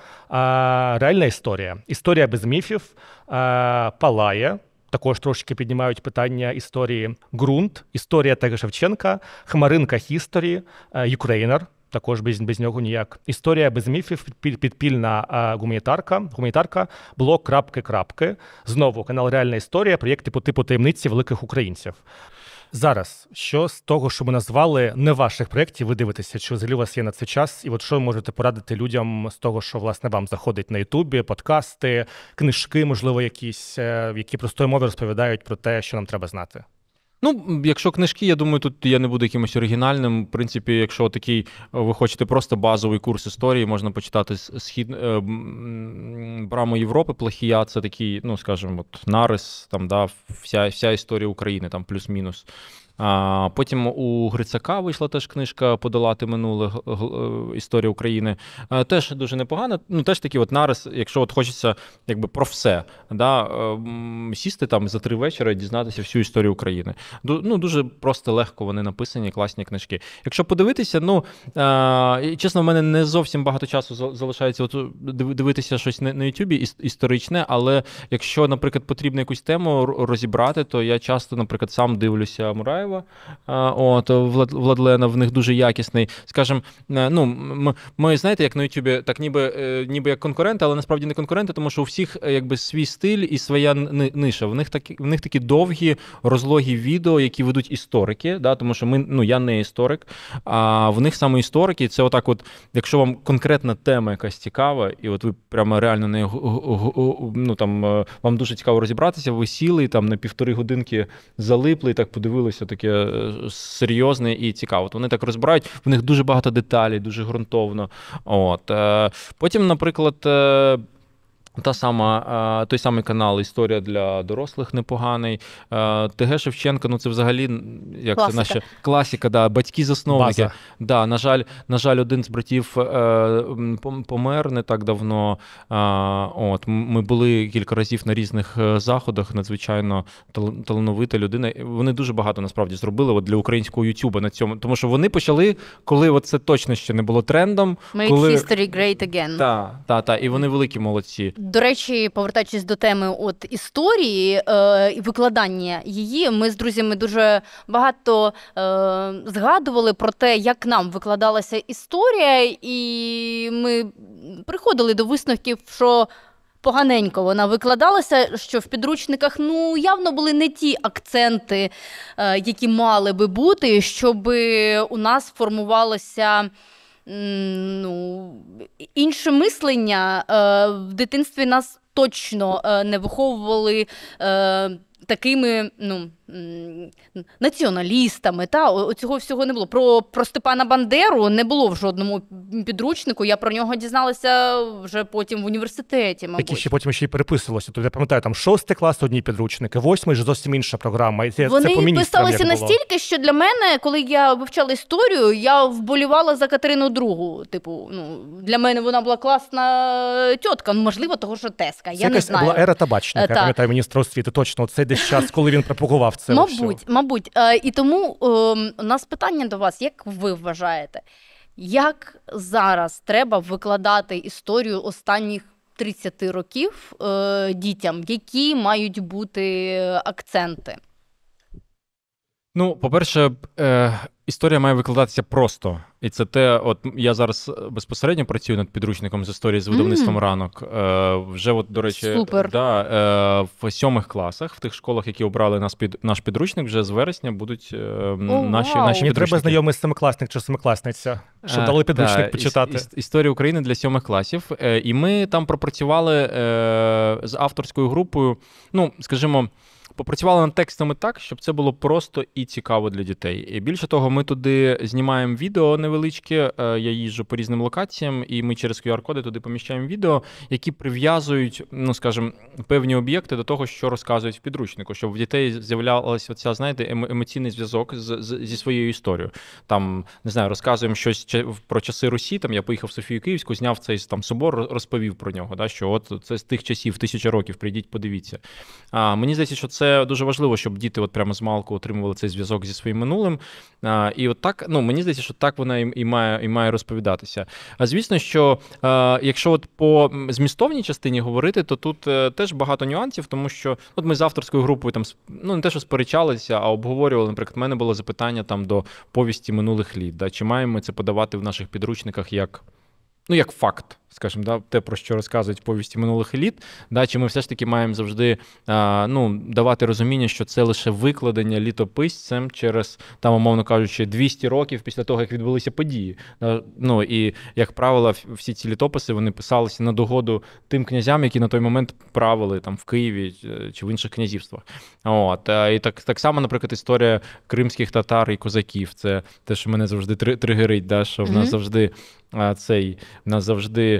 реальна історія. Історія без міфів палає. Також трошки піднімають питання історії ґрунт, історія Тега Шевченка, Хмаринка Хісторі, Юкрейнер. Також без без нього ніяк. Історія без міфів, підпільна а, гуманітарка, гуманітарка, блок крапки крапки. Знову канал Реальна історія, проєкти типу, по типу таємниці великих українців. Зараз що з того, що ми назвали не ваших проєктів, ви дивитеся, чи взагалі у вас є на цей час, і от що ви можете порадити людям з того, що власне вам заходить на Ютубі, подкасти, книжки, можливо, якісь, е, які простою мовою розповідають про те, що нам треба знати. Ну, якщо книжки, я думаю, тут я не буду якимось оригінальним. В принципі, якщо такий е, ви хочете просто базовий курс історії, можна почитати схід е, браму Європи, плохія, це такий, ну скажімо, от нарис, там да, вся вся історія України, там плюс-мінус. А потім у Грицака вийшла теж книжка Подолати минуле е, історія України. Е, теж дуже непогано. Ну теж такий от нарис, якщо от хочеться якби про все, да, ем, сісти там за три вечора і дізнатися всю історію України. Ну дуже просто легко вони написані, класні книжки. Якщо подивитися, ну е, чесно, в мене не зовсім багато часу залишається от дивитися щось на Ютубі історичне, але якщо, наприклад, потрібно якусь тему розібрати, то я часто, наприклад, сам дивлюся Мураєва. Караваєва. От Владлена в них дуже якісний. Скажімо, е, ну ми знаєте, як на Ютубі, так ніби е, ніби як конкуренти, але насправді не конкуренти, тому що у всіх е, якби свій стиль і своя ниша. В них такі в них такі довгі розлогі відео, які ведуть історики. Да, Тому що ми ну я не історик, а в них саме історики. Це отак, от, якщо вам конкретна тема якась цікава, і от ви прямо реально не ну там вам дуже цікаво розібратися. Ви сіли там на півтори годинки залипли, і так подивилися таке е, серйозне і цікаве. От Вони так розбирають, в них дуже багато деталей, дуже ґрунтовно. От. Е, потім, наприклад. Е, та сама, е, той самий канал Історія для дорослих непоганий. Е, ТГ Шевченка, ну це взагалі як класика. це наша класіка, да, батьки-засновники. Да, На жаль, на жаль, один з братів е, помер не так давно. От Ми були кілька разів на різних заходах. Надзвичайно талановита людина. Вони дуже багато насправді зробили от для українського Ютуба на цьому, тому що вони почали, коли от це точно ще не було трендом. Make коли... history great again. Так, та, та, і вони великі молодці. До речі, повертаючись до теми от історії е, і викладання її, ми з друзями дуже багато е, згадували про те, як нам викладалася історія, і ми приходили до висновків, що поганенько вона викладалася, що в підручниках ну явно були не ті акценти, е, які мали би бути, щоб у нас формувалося ну, інше мислення е, в дитинстві нас точно е, не виховували е, такими. ну, націоналістами. Та цього всього не було. Про про Степана Бандеру не було в жодному підручнику. Я про нього дізналася вже потім в університеті. мабуть. Які ще потім ще й переписувалося. Тобто я пам'ятаю, там шостий клас одні підручники, восьмий ж зовсім інша програма. це, Вони це по писалися настільки, що для мене, коли я вивчала історію, я вболівала за Катерину Другу. Типу, ну для мене вона була класна тітка. Ну, можливо, того що теска. Це я якась не знаю. була ера табачника. Я е, пам'ятаю міністра освіти. Точно це десь час, коли він пропагував це мабуть, все. мабуть. Е, і тому ем, у нас питання до вас: як ви вважаєте, як зараз треба викладати історію останніх? 30 років е, дітям, які мають бути акценти? Ну, по-перше, е, Історія має викладатися просто, і це те, от я зараз е, безпосередньо працюю над підручником з історії з видавництвом mm. ранок. Е, Вже от до речі, Супер. Да, е, в сьомих класах в тих школах, які обрали нас під наш підручник, вже з вересня будуть е, oh, наші wow. наші Мені треба знайомий семикласник чи семикласниця, щоб е, дали підручник та, почитати іс, історія України для сьомих класів. Е, і ми там пропрацювали е, з авторською групою. Ну скажімо попрацювали над текстами так, щоб це було просто і цікаво для дітей. І Більше того, ми туди знімаємо відео невеличке. Е, я їжджу по різним локаціям, і ми через QR-коди туди поміщаємо відео, які прив'язують, ну скажімо, певні об'єкти до того, що розказують в підручнику, щоб в дітей з'являлася ця, знаєте, емоційний зв'язок з, з, зі своєю історією. Там не знаю, розказуємо щось про часи Русі. Там я поїхав в Софію Київську, зняв цей там собор, розповів про нього. Да, Що от це з тих часів тисяча років, прийдіть, подивіться. А мені здається, що це дуже важливо, щоб діти от прямо з малку отримували цей зв'язок зі своїм минулим. А, І от так, ну мені здається, що так вона і, і має і має розповідатися. А звісно, що а, якщо от по змістовній частині говорити, то тут а, е, теж багато нюансів, тому що от ми з авторською групою там ну не те, що сперечалися, а обговорювали. Наприклад, в мене було запитання там до повісті минулих літ. Да, Чи маємо ми це подавати в наших підручниках як ну як факт? скажімо, да, те, про що розказують повісті минулих еліт, да, чи ми все ж таки маємо завжди а, ну, давати розуміння, що це лише викладення літописцем через, там, умовно кажучи, 200 років після того, як відбулися події. Да, ну, І, як правило, всі ці літописи вони писалися на догоду тим князям, які на той момент правили там в Києві е, чи в інших князівствах. От, е, І так так само, наприклад, історія кримських татар і козаків. Це те, що мене завжди тригерить, да, що в нас mm-hmm. завжди а, цей в нас завжди.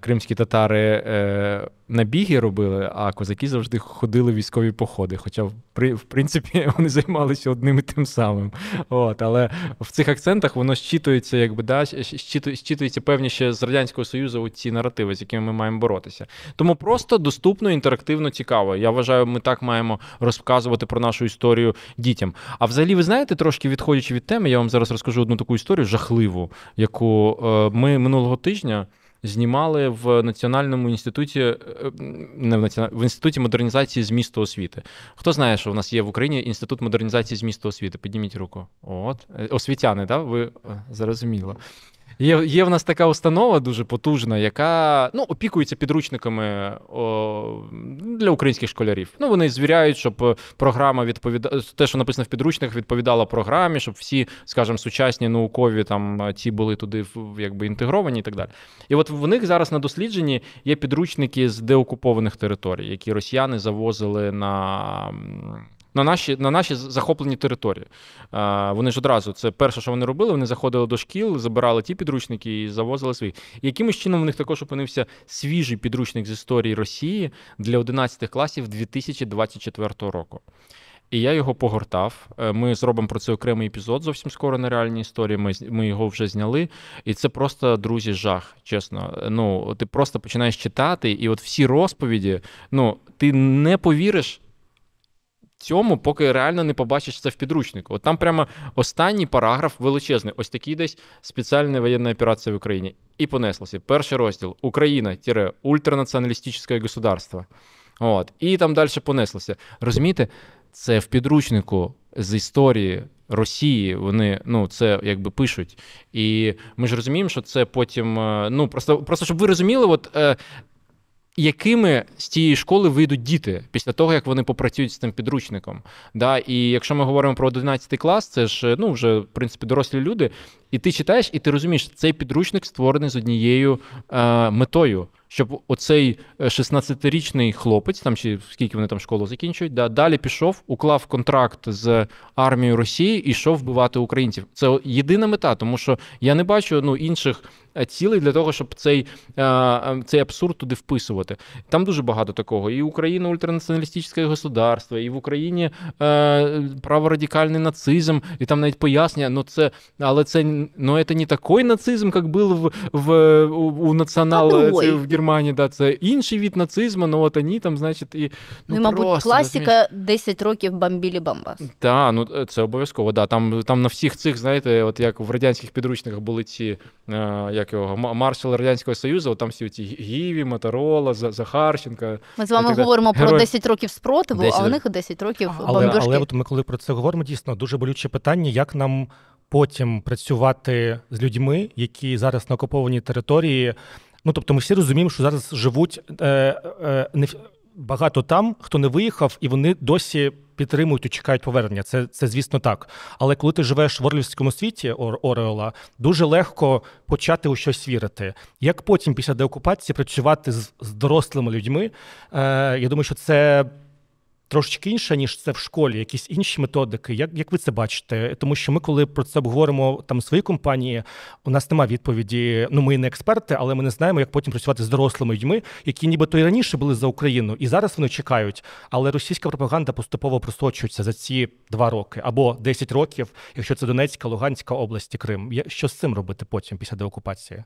кримські татари е, набіги робили, а козаки завжди ходили в військові походи. Хоча, в принципі, [laughs] вони займалися одним і тим самим. От, Але в цих акцентах воно щитується, якби да, щитується певні ще з Радянського Союзу ці наративи, з якими ми маємо боротися. Тому просто доступно, інтерактивно, цікаво. Я вважаю, ми так маємо розказувати про нашу історію дітям. А взагалі, ви знаєте, трошки відходячи від теми, я вам зараз розкажу одну таку історію жахливу, яку е, ми минулого тижня знімали в Національному інституті е, не в національ... в інституті модернізації змісту освіти. Хто знає, що в нас є в Україні інститут модернізації змісту освіти? Підніміть руку. От е, освітяни, да? Ви е, зрозуміло. Є є в нас така установа дуже потужна, яка ну, опікується підручниками о, для українських школярів. Ну, Вони звіряють, щоб е, програма відповідала те, що написано в підручниках, відповідала програмі, щоб всі, скажімо, сучасні наукові там ці е, були туди якби інтегровані і так далі. І от в них зараз на дослідженні є підручники з деокупованих територій, які росіяни завозили на на наші на наші захоплені території. А, Вони ж одразу це перше, що вони робили. Вони заходили до шкіл, забирали ті підручники і завозили свої. Якимось чином у них також опинився свіжий підручник з історії Росії для 11 класів 2024 року. І я його погортав. Е, ми зробимо про це окремий епізод зовсім скоро на реальній історії. Ми ми його вже зняли. І це просто друзі, жах. Чесно. Ну ти просто починаєш читати, і от всі розповіді, ну ти не повіриш цьому, поки реально не побачиш це в підручнику. От там прямо останній параграф величезний, ось такий десь спеціальна воєнна операція в Україні. І понеслося. Перший розділ Україна тире ультранаціоналістичне государство. От. І там далі понеслося. Розумієте, це в підручнику з історії. Росії вони ну це якби пишуть, і ми ж розуміємо, що це потім. Е, ну просто, просто щоб ви розуміли, от е, якими з тієї школи вийдуть діти після того, як вони попрацюють з цим підручником. Да? І якщо ми говоримо про 11 клас, це ж ну вже в принципі дорослі люди, і ти читаєш, і ти розумієш, цей підручник створений з однією е, метою, щоб оцей 16-річний е, хлопець, там чи скільки вони там школу закінчують, да, далі пішов, уклав контракт з армією Росії і йшов вбивати українців. Це єдина мета, тому що я не бачу ну, інших е, цілей для того, щоб цей е, е, цей абсурд туди вписувати. Там дуже багато такого. І Україна ультранаціоналістичне государство, і в Україні е, праворадикальний нацизм, і там навіть пояснення, ну це але це но это не такой нацизм, як був в, в у, у націонал ну, в Германії. Да, це інший вид нацизму, но от вони там, значить, і ну, ну мабуть, просто, класика розумієш. 10 років бомбілі бомбас. Так, да, ну э, це обов'язково. Да. Там там на всіх цих, знаєте, от як в радянських підручниках були ці е, як його маршали радянського союзу, от там всі ці Гіві, Моторола, Захарченка. Ми з вами говоримо Герой... про 10 років спротиву, 10... а у них 10 років бомбіжки. Але, але от ми коли про це говоримо, дійсно дуже болюче питання, як нам потім працювати з людьми, які зараз на окупованій території. Ну тобто, ми всі розуміємо, що зараз живуть е, е, не багато там, хто не виїхав, і вони досі підтримують і чекають повернення. Це це звісно так. Але коли ти живеш в орлівському світі Ор- Орела, дуже легко почати у щось вірити. Як потім, після деокупації, працювати з, з дорослими людьми? Е, Я думаю, що це трошечки інша, ніж це в школі, якісь інші методики. Як як ви це бачите? Тому що ми, коли про це обговоримо там свої компанії, у нас немає відповіді. Ну, ми не експерти, але ми не знаємо, як потім працювати з дорослими людьми, які нібито і раніше були за Україну, і зараз вони чекають. Але російська пропаганда поступово просочується за ці два роки або 10 років, якщо це Донецька, Луганська область, Крим. Що з цим робити потім після деокупації?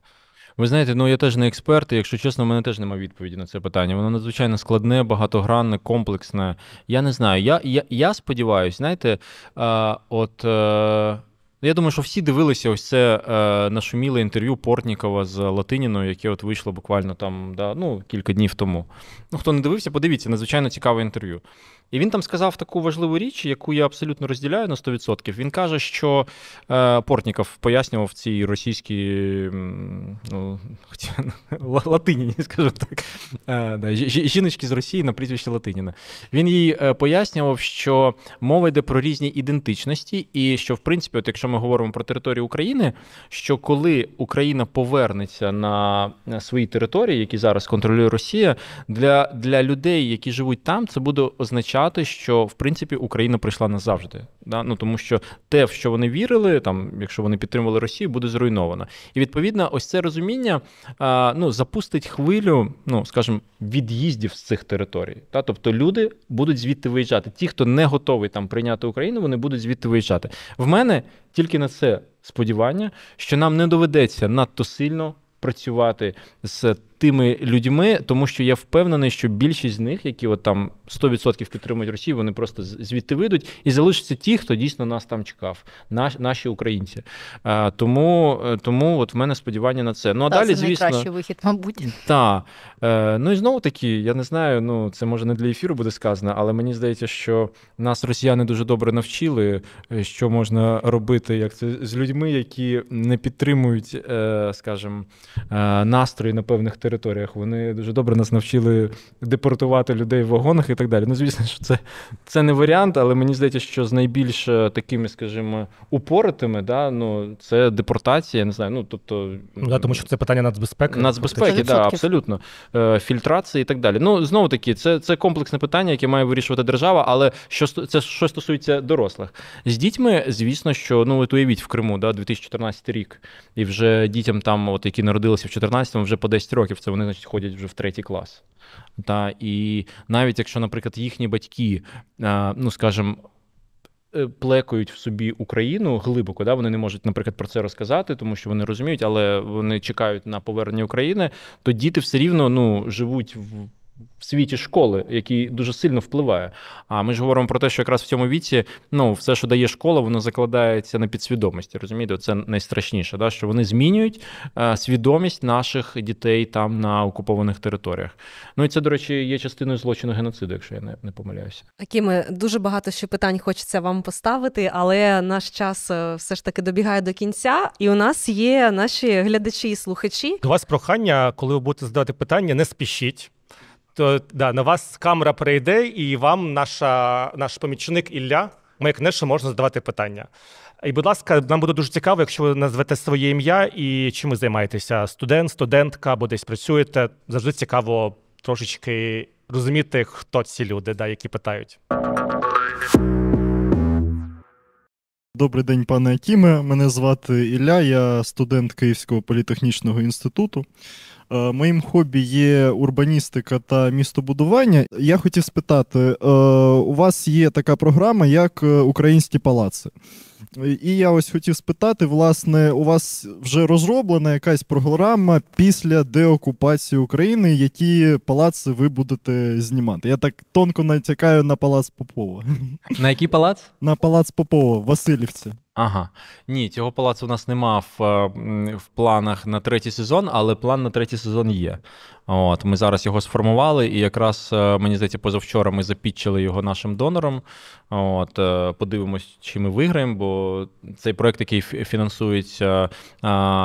Ви знаєте, ну я теж не експерт, і якщо чесно, в мене теж немає відповіді на це питання. Воно надзвичайно складне, багатогранне, комплексне. Я не знаю. Я я, я сподіваюся, знаєте, е, от. Е, ну, я думаю, що всі дивилися ось це е, нашуміле інтерв'ю Портнікова з Латиніною, яке от вийшло буквально там да, ну, кілька днів тому. Ну, Хто не дивився, подивіться, надзвичайно цікаве інтерв'ю. І він там сказав таку важливу річ, яку я абсолютно розділяю на 100%. Він каже, що е, Портніков пояснював цій російській ну, латиніні, скажу так, е, да, жіночки з Росії на прізвище Латиніна. Він їй е, пояснював, що мова йде про різні ідентичності, і що, в принципі, от якщо ми говоримо про територію України, що коли Україна повернеться на свої території, які зараз контролює Росія, для, для людей, які живуть там, це буде означати вважати, що в принципі Україна прийшла назавжди. Да? Ну тому що те, в що вони вірили, там якщо вони підтримували Росію, буде зруйновано. І відповідно, ось це розуміння а, ну запустить хвилю, ну скажімо, від'їздів з цих територій. Та тобто люди будуть звідти виїжджати. Ті, хто не готовий там прийняти Україну, вони будуть звідти виїжджати. В мене тільки на це сподівання, що нам не доведеться надто сильно працювати з тими людьми, тому що я впевнений, що більшість з них, які от там 100% підтримують Росію, вони просто звідти вийдуть і залишаться ті, хто дійсно нас там чекав, наш, наші українці. А, Тому е, тому от в мене сподівання на це. Ну а так, далі, це звісно, найкращий вихід, мабуть. Так. Е, ну і знову таки, я не знаю, ну це може не для ефіру буде сказано, але мені здається, що нас росіяни дуже добре навчили, е, що можна робити, як це з людьми, які не підтримують, скажімо, настрої на певних територіях територіях. Вони дуже добре нас навчили депортувати людей в вагонах і так далі. Ну, звісно, що це це не варіант, але мені здається, що з найбільш е, такими, скажімо, упоритими, да, ну, це депортація, я не знаю. ну, тобто... Ну, да, Тому що це питання нацбезпеки. Нацбезпеки, да, абсолютно. Е, фільтрації і так далі. Ну, знову таки, це це комплексне питання, яке має вирішувати держава, але що це що стосується дорослих. З дітьми, звісно, що ну от уявіть в Криму, да, 2014 рік, і вже дітям там, от які народилися в 2014 му вже по 10 років це вони, значить, ходять вже в третій клас. Та, І навіть якщо, наприклад, їхні батьки, е, ну скажімо, е, Плекають в собі Україну глибоко, да вони не можуть, наприклад, про це розказати, тому що вони розуміють, але вони чекають на повернення України. То діти все рівно ну живуть в в світі школи, який дуже сильно впливає. А ми ж говоримо про те, що якраз в цьому віці ну все, що дає школа, воно закладається на підсвідомості. Розумієте, це найстрашніше, да? що вони змінюють е, свідомість наших дітей там на окупованих територіях. Ну і це, до речі, є частиною злочину геноциду, якщо я не, не помиляюся. Акіме, дуже багато ще питань хочеться вам поставити, але наш час е, все ж таки добігає до кінця, і у нас є наші глядачі і слухачі. До вас прохання, коли ви будете задавати питання, не спішіть. То да, на вас камера прийде, і вам наша наш помічник Ілля Майкнеше можна задавати питання. І, будь ласка, нам буде дуже цікаво, якщо ви назвете своє ім'я і чим ви займаєтеся? Студент, студентка або десь працюєте. Завжди цікаво трошечки розуміти, хто ці люди, да, які питають. Добрий день, пане Акіме. Мене звати Ілля, я студент Київського політехнічного інституту. Е, моїм хобі є урбаністика та містобудування. Я хотів спитати: е, у вас є така програма, як е, Українські палаци. І я ось хотів спитати: власне, у вас вже розроблена якась програма після деокупації України, які палаци ви будете знімати? Я так тонко натякаю на палац Попова. На який палац? [laughs] На палац Попова, Васильівці. Ага, ні, цього палацу у нас нема в, в планах на третій сезон, але план на третій сезон є. От Ми зараз його сформували, і якраз е, мені здається, позавчора ми запітчили його нашим донором. От е, Подивимось, чи ми виграємо, бо цей проект, який фінансується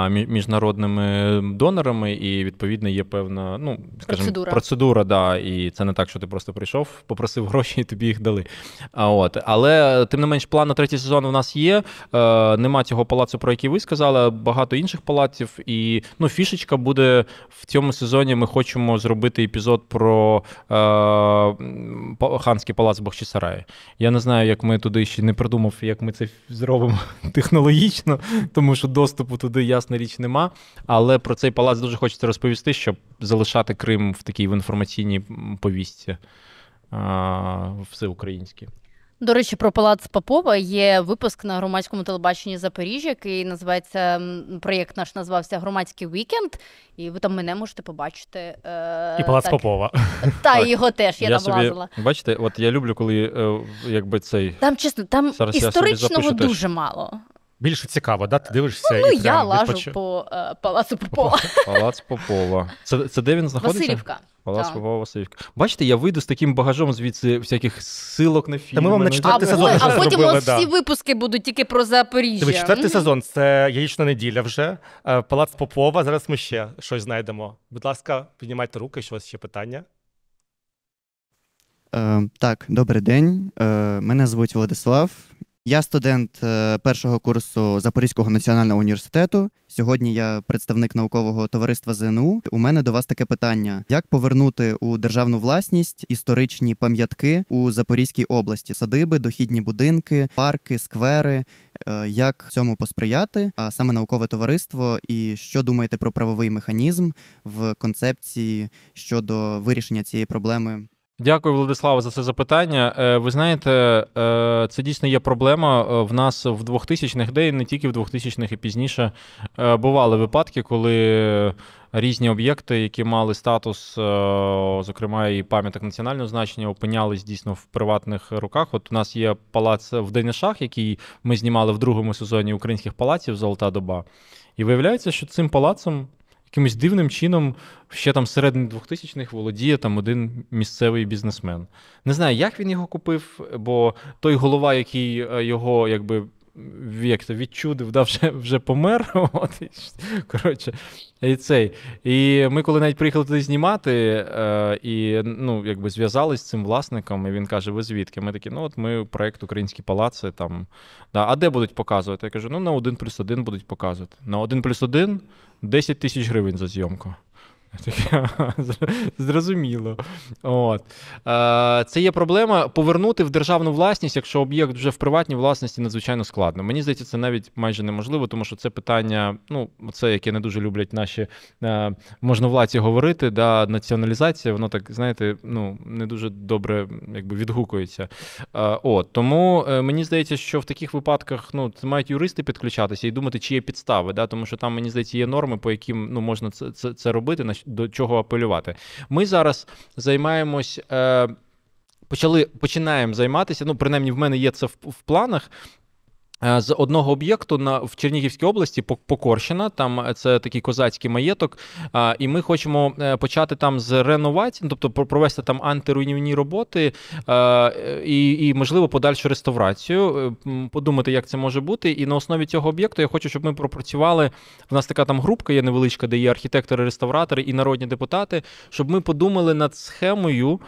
міжнародними донорами, і відповідно є певна ну, скажімо, процедура. процедура да, І це не так, що ти просто прийшов, попросив гроші і тобі їх дали. От. Але тим не менш, план на третій сезон у нас є. Е, нема цього палацу, про який ви сказали, багато інших палаців. І ну, фішечка буде в цьому сезоні. Ми хочемо зробити епізод про е, ханський палац Бахчисараї. Я не знаю, як ми туди ще не придумав, як ми це зробимо [laughs] технологічно, тому що доступу туди, ясна річ, нема. Але про цей палац дуже хочеться розповісти, щоб залишати Крим в такій в інформаційній повістці всеукраїнській. До речі, про палац Попова є випуск на громадському телебаченні Запоріжжя, який називається проєкт. Наш назвався Громадський вікенд, і ви там мене можете побачити. Е, І палац так. Попова. Та його теж я, я там лазила. Бачите, от я люблю, коли е, якби цей там чесно, там історичного дуже мало. Більше цікаво, да? Ти дивишся ну, і Ну, я лажу відпоч... по е, палацу Попова. [laughs] Палац Попова. Це це де він знаходиться? Васильівка. Палац Попова Васильівка. Бачите, я вийду з таким багажом звідси всяких силок на фільми. Та ми вам на ну, четвертий а, сезон. А, а потім у нас всі випуски будуть тільки про Запоріжжя. Дивись, четвертий сезон це яєчна неділя вже. Е, Палац Попова. Зараз ми ще щось знайдемо. Будь ласка, піднімайте руки, що у вас ще питання. Е, так, добрий день. Е, мене звуть Владислав. Я студент е, першого курсу Запорізького національного університету. Сьогодні я представник наукового товариства ЗНУ. У мене до вас таке питання: як повернути у державну власність історичні пам'ятки у Запорізькій області, садиби, дохідні будинки, парки, сквери? Е, як цьому посприяти? А саме наукове товариство, і що думаєте про правовий механізм в концепції щодо вирішення цієї проблеми? Дякую, Владислава, за це запитання. Е, ви знаєте, е, це дійсно є проблема. Е, в нас в 2000-х, де і не тільки в 2000-х, і пізніше бували випадки, коли різні об'єкти, які мали статус, зокрема і пам'яток національного значення, опинялись дійсно в приватних руках. От у нас є палац в Денешах, який ми знімали в другому сезоні українських палаців Золота доба. І виявляється, що цим палацом якимось дивним чином ще там середини 2000-х володіє там один місцевий бізнесмен. Не знаю, як він його купив, бо той голова, який е, його якби вік то відчудив, да, вже вже помер. [laughs] От, і, коротше, і цей. І ми, коли навіть приїхали туди знімати, е, і ну, якби зв'язались з цим власником, і він каже: Ви звідки? Ми такі, ну от ми проект Українські палаци там. Да, А де будуть показувати? Я кажу: ну на один плюс один будуть показувати. На один плюс один 10 тисяч гривень за зйомку. [laughs] зрозуміло. От. Е, Це є проблема повернути в державну власність, якщо об'єкт вже в приватній власності надзвичайно складно. Мені здається, це навіть майже неможливо, тому що це питання, ну, це яке не дуже люблять наші е, можновладці говорити. да, Націоналізація, воно так, знаєте, ну, не дуже добре якби, відгукується. Е, от, Тому е, мені здається, що в таких випадках ну, це мають юристи підключатися і думати, чи є підстави. да, Тому що там, мені здається, є норми, по яким ну, можна це, це, це робити до чого апелювати. Ми зараз займаємось. Е, Почали починаємо займатися. Ну, принаймні, в мене є це в, в планах. Е, з одного об'єкту на в Чернігівській області Покорщина, там е, це такий козацький маєток. Е, і ми хочемо почати там з реновації, ну, тобто провести там антируйнівні роботи і, і, можливо, подальшу реставрацію, подумати, як це може бути. І на основі цього об'єкту я хочу, щоб ми пропрацювали. В нас така там групка є невеличка, де є архітектори, реставратори і народні депутати, щоб ми подумали над схемою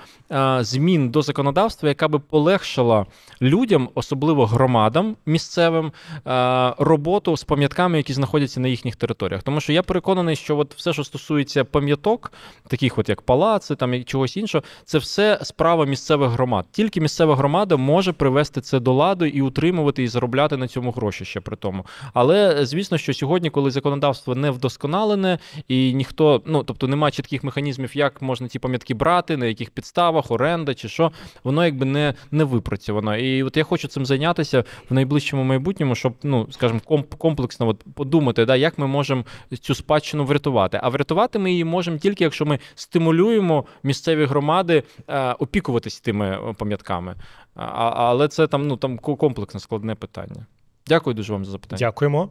змін до законодавства, яка би полегшила людям, особливо громадам, місцевим місцевим е, роботу з пам'ятками, які знаходяться на їхніх територіях. Тому що я переконаний, що от все, що стосується пам'яток, таких от як палаци, там і чогось іншого, це все справа місцевих громад. Тільки місцева громада може привести це до ладу і утримувати, і заробляти на цьому гроші ще при тому. Але звісно, що сьогодні, коли законодавство не вдосконалене, і ніхто, ну тобто немає чітких механізмів, як можна ці пам'ятки брати, на яких підставах, оренда чи що, воно якби не не випрацьовано. І от я хочу цим зайнятися в найближчому майбутньому, щоб, ну скажімо, комплексно от подумати, да, як ми можемо цю спадщину врятувати. А врятувати ми її можемо тільки, якщо ми стимулюємо місцеві громади е, опікуватись тими е, пам'ятками. А, Але це там ну там комплексне складне питання. Дякую дуже вам за запитання. Дякуємо.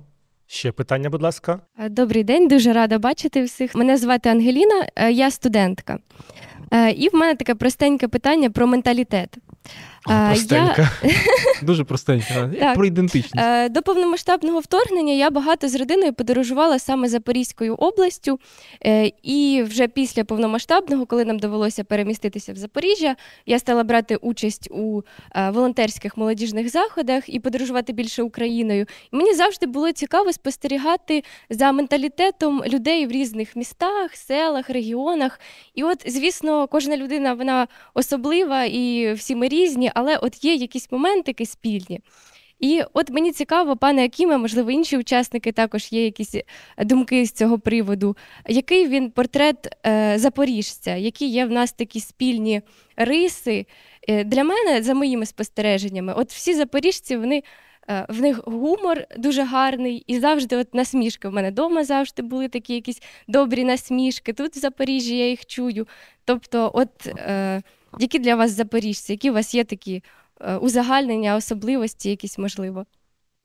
Ще питання, будь ласка. Е, добрий день, дуже рада бачити всіх. Мене звати Ангеліна, е, я студентка. І в мене таке простеньке питання про менталітет. Е, простенька. Я... [laughs] Дуже простенька. Так. Про ідентичність. Е, до повномасштабного вторгнення я багато з родиною подорожувала саме Запорізькою областю. Е, і вже після повномасштабного, коли нам довелося переміститися в Запоріжжя, я стала брати участь у волонтерських молодіжних заходах і подорожувати більше Україною. І мені завжди було цікаво спостерігати за менталітетом людей в різних містах, селах, регіонах. І от, звісно, кожна людина вона особлива, і всі ми різні але от є якісь моментики спільні. І от мені цікаво, пане Акіме, можливо, інші учасники також є якісь е, думки з цього приводу. Який він портрет е, запоріжця, які є в нас такі спільні риси? Е, для мене, за моїми спостереженнями, от всі запоріжці, вони. Е, в них гумор дуже гарний, і завжди от насмішки. У мене вдома завжди були такі якісь добрі насмішки. Тут в Запоріжжі я їх чую. Тобто, от е, які для вас запоріжці? Які у вас є такі е, узагальнення, особливості, якісь можливо?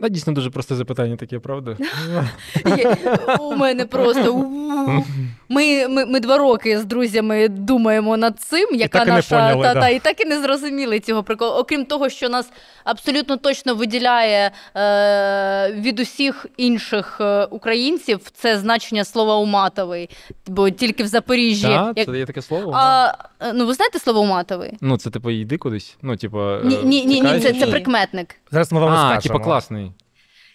Да, дійсно дуже просте запитання таке, правда? [laughs] У мене просто ми ми, ми два роки з друзями думаємо над цим, яка наша та і так і не зрозуміли цього приколу. Окрім того, що нас абсолютно точно виділяє е, від усіх інших е, українців це значення слова уматовий, бо тільки в Запоріжжі Так, це є таке слово. А, е, Ну ви знаєте слово уматовий? Ну це типу йди кудись. Ну типу ні, ні, ні, це прикметник. Зараз ми вам а, типу класний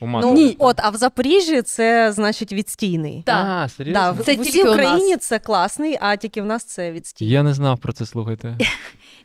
ну, Ні, от, а в Запоріжжі це значить відстійний. Так. Ага, серйозно? Да, в, ну, це в усій Україні це класний, а тільки в нас це відстійний. Я не знав про це слухайте.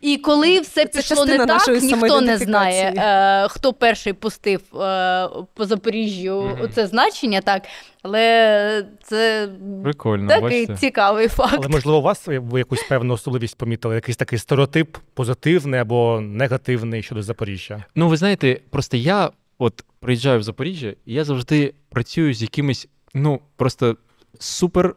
І коли все це пішло не так, ніхто не знає, е, хто перший пустив е, по Запоріжжю mm-hmm. це значення, так. Але це Прикольно, такий бачите? цікавий факт. Але можливо, у вас ви якусь певну особливість помітили, якийсь такий стереотип позитивний або негативний щодо Запоріжжя? Ну, ви знаєте, просто я от приїжджаю в Запоріжжя, і я завжди працюю з якимись, ну, просто супер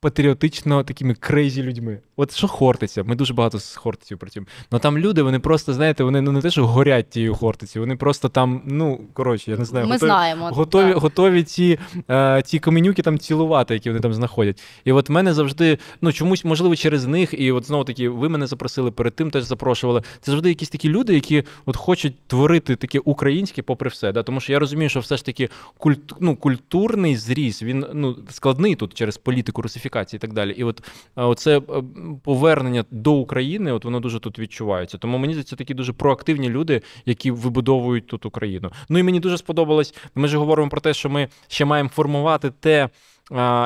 патріотично такими крейзі людьми. От що хортиця? Ми дуже багато з хортиців працюємо. Ну там люди, вони просто, знаєте, вони ну не те, що горять тією хортиці, вони просто там, ну коротше, я не знаю, Ми готові, знаємо, готові, так. готові ці е, ці каменюки там цілувати, які вони там знаходять. І от мене завжди, ну чомусь, можливо, через них, і от знову таки, ви мене запросили, перед тим теж запрошували. Це завжди якісь такі люди, які от хочуть творити таке українське, попри все. Да? Тому що я розумію, що все ж таки культ, ну, культурний зріз, він ну складний тут через політику русифікації фортифікації і так далі. І от е, це е, повернення до України, от воно дуже тут відчувається. Тому мені здається, такі дуже проактивні люди, які вибудовують тут Україну. Ну і мені дуже сподобалось. Ми ж говоримо про те, що ми ще маємо формувати те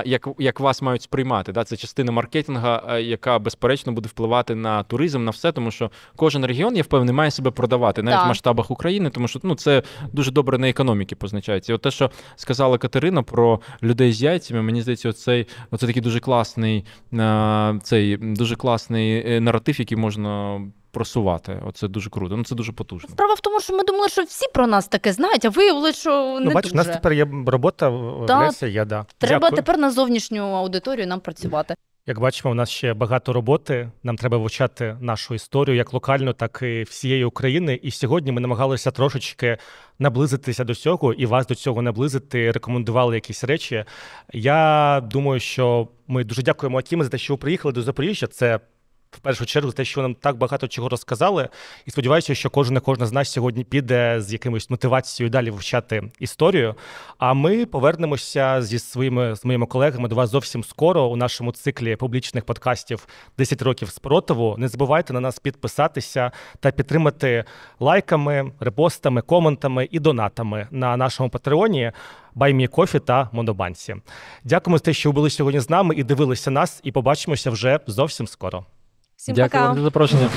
як як вас мають сприймати. Да? Це частина маркетинга, е, яка безперечно буде впливати на туризм, на все, тому що кожен регіон, я впевнений, має себе продавати навіть так. в масштабах України, тому що ну це дуже добре на економіки позначається. І от те, що сказала Катерина про людей з яйцями, мені здається, оцей оце такий дуже класний е, цей дуже класний е, наратив, який можна просувати. Оце дуже круто. Ну це дуже потужно. Справа в тому, що ми думали, що всі про нас таке знають, а виявили, що ну, не ну, бачиш, дуже. у нас тепер є робота да. Леся, я да. Треба Дякую. тепер на зовнішню аудиторію нам працювати. Як бачимо, у нас ще багато роботи. Нам треба вивчати нашу історію як локально, так і всієї України. І сьогодні ми намагалися трошечки наблизитися до цього і вас до цього наблизити. Рекомендували якісь речі. Я думаю, що ми дуже дякуємо Акімі за те, що ви приїхали до Запоріжжя. Це в першу чергу за те, що нам так багато чого розказали, і сподіваюся, що кожен і кожна з нас сьогодні піде з якимось мотивацією далі вивчати історію. А ми повернемося зі своїми з моїми колегами до вас зовсім скоро у нашому циклі публічних подкастів «10 років спротиву. Не забувайте на нас підписатися та підтримати лайками, репостами, коментами і донатами на нашому патреоні. Баймі та Монобанці. Дякуємо за те, що ви були сьогодні з нами і дивилися нас. І побачимося вже зовсім скоро. Всім Дякую пока. вам за запрошення.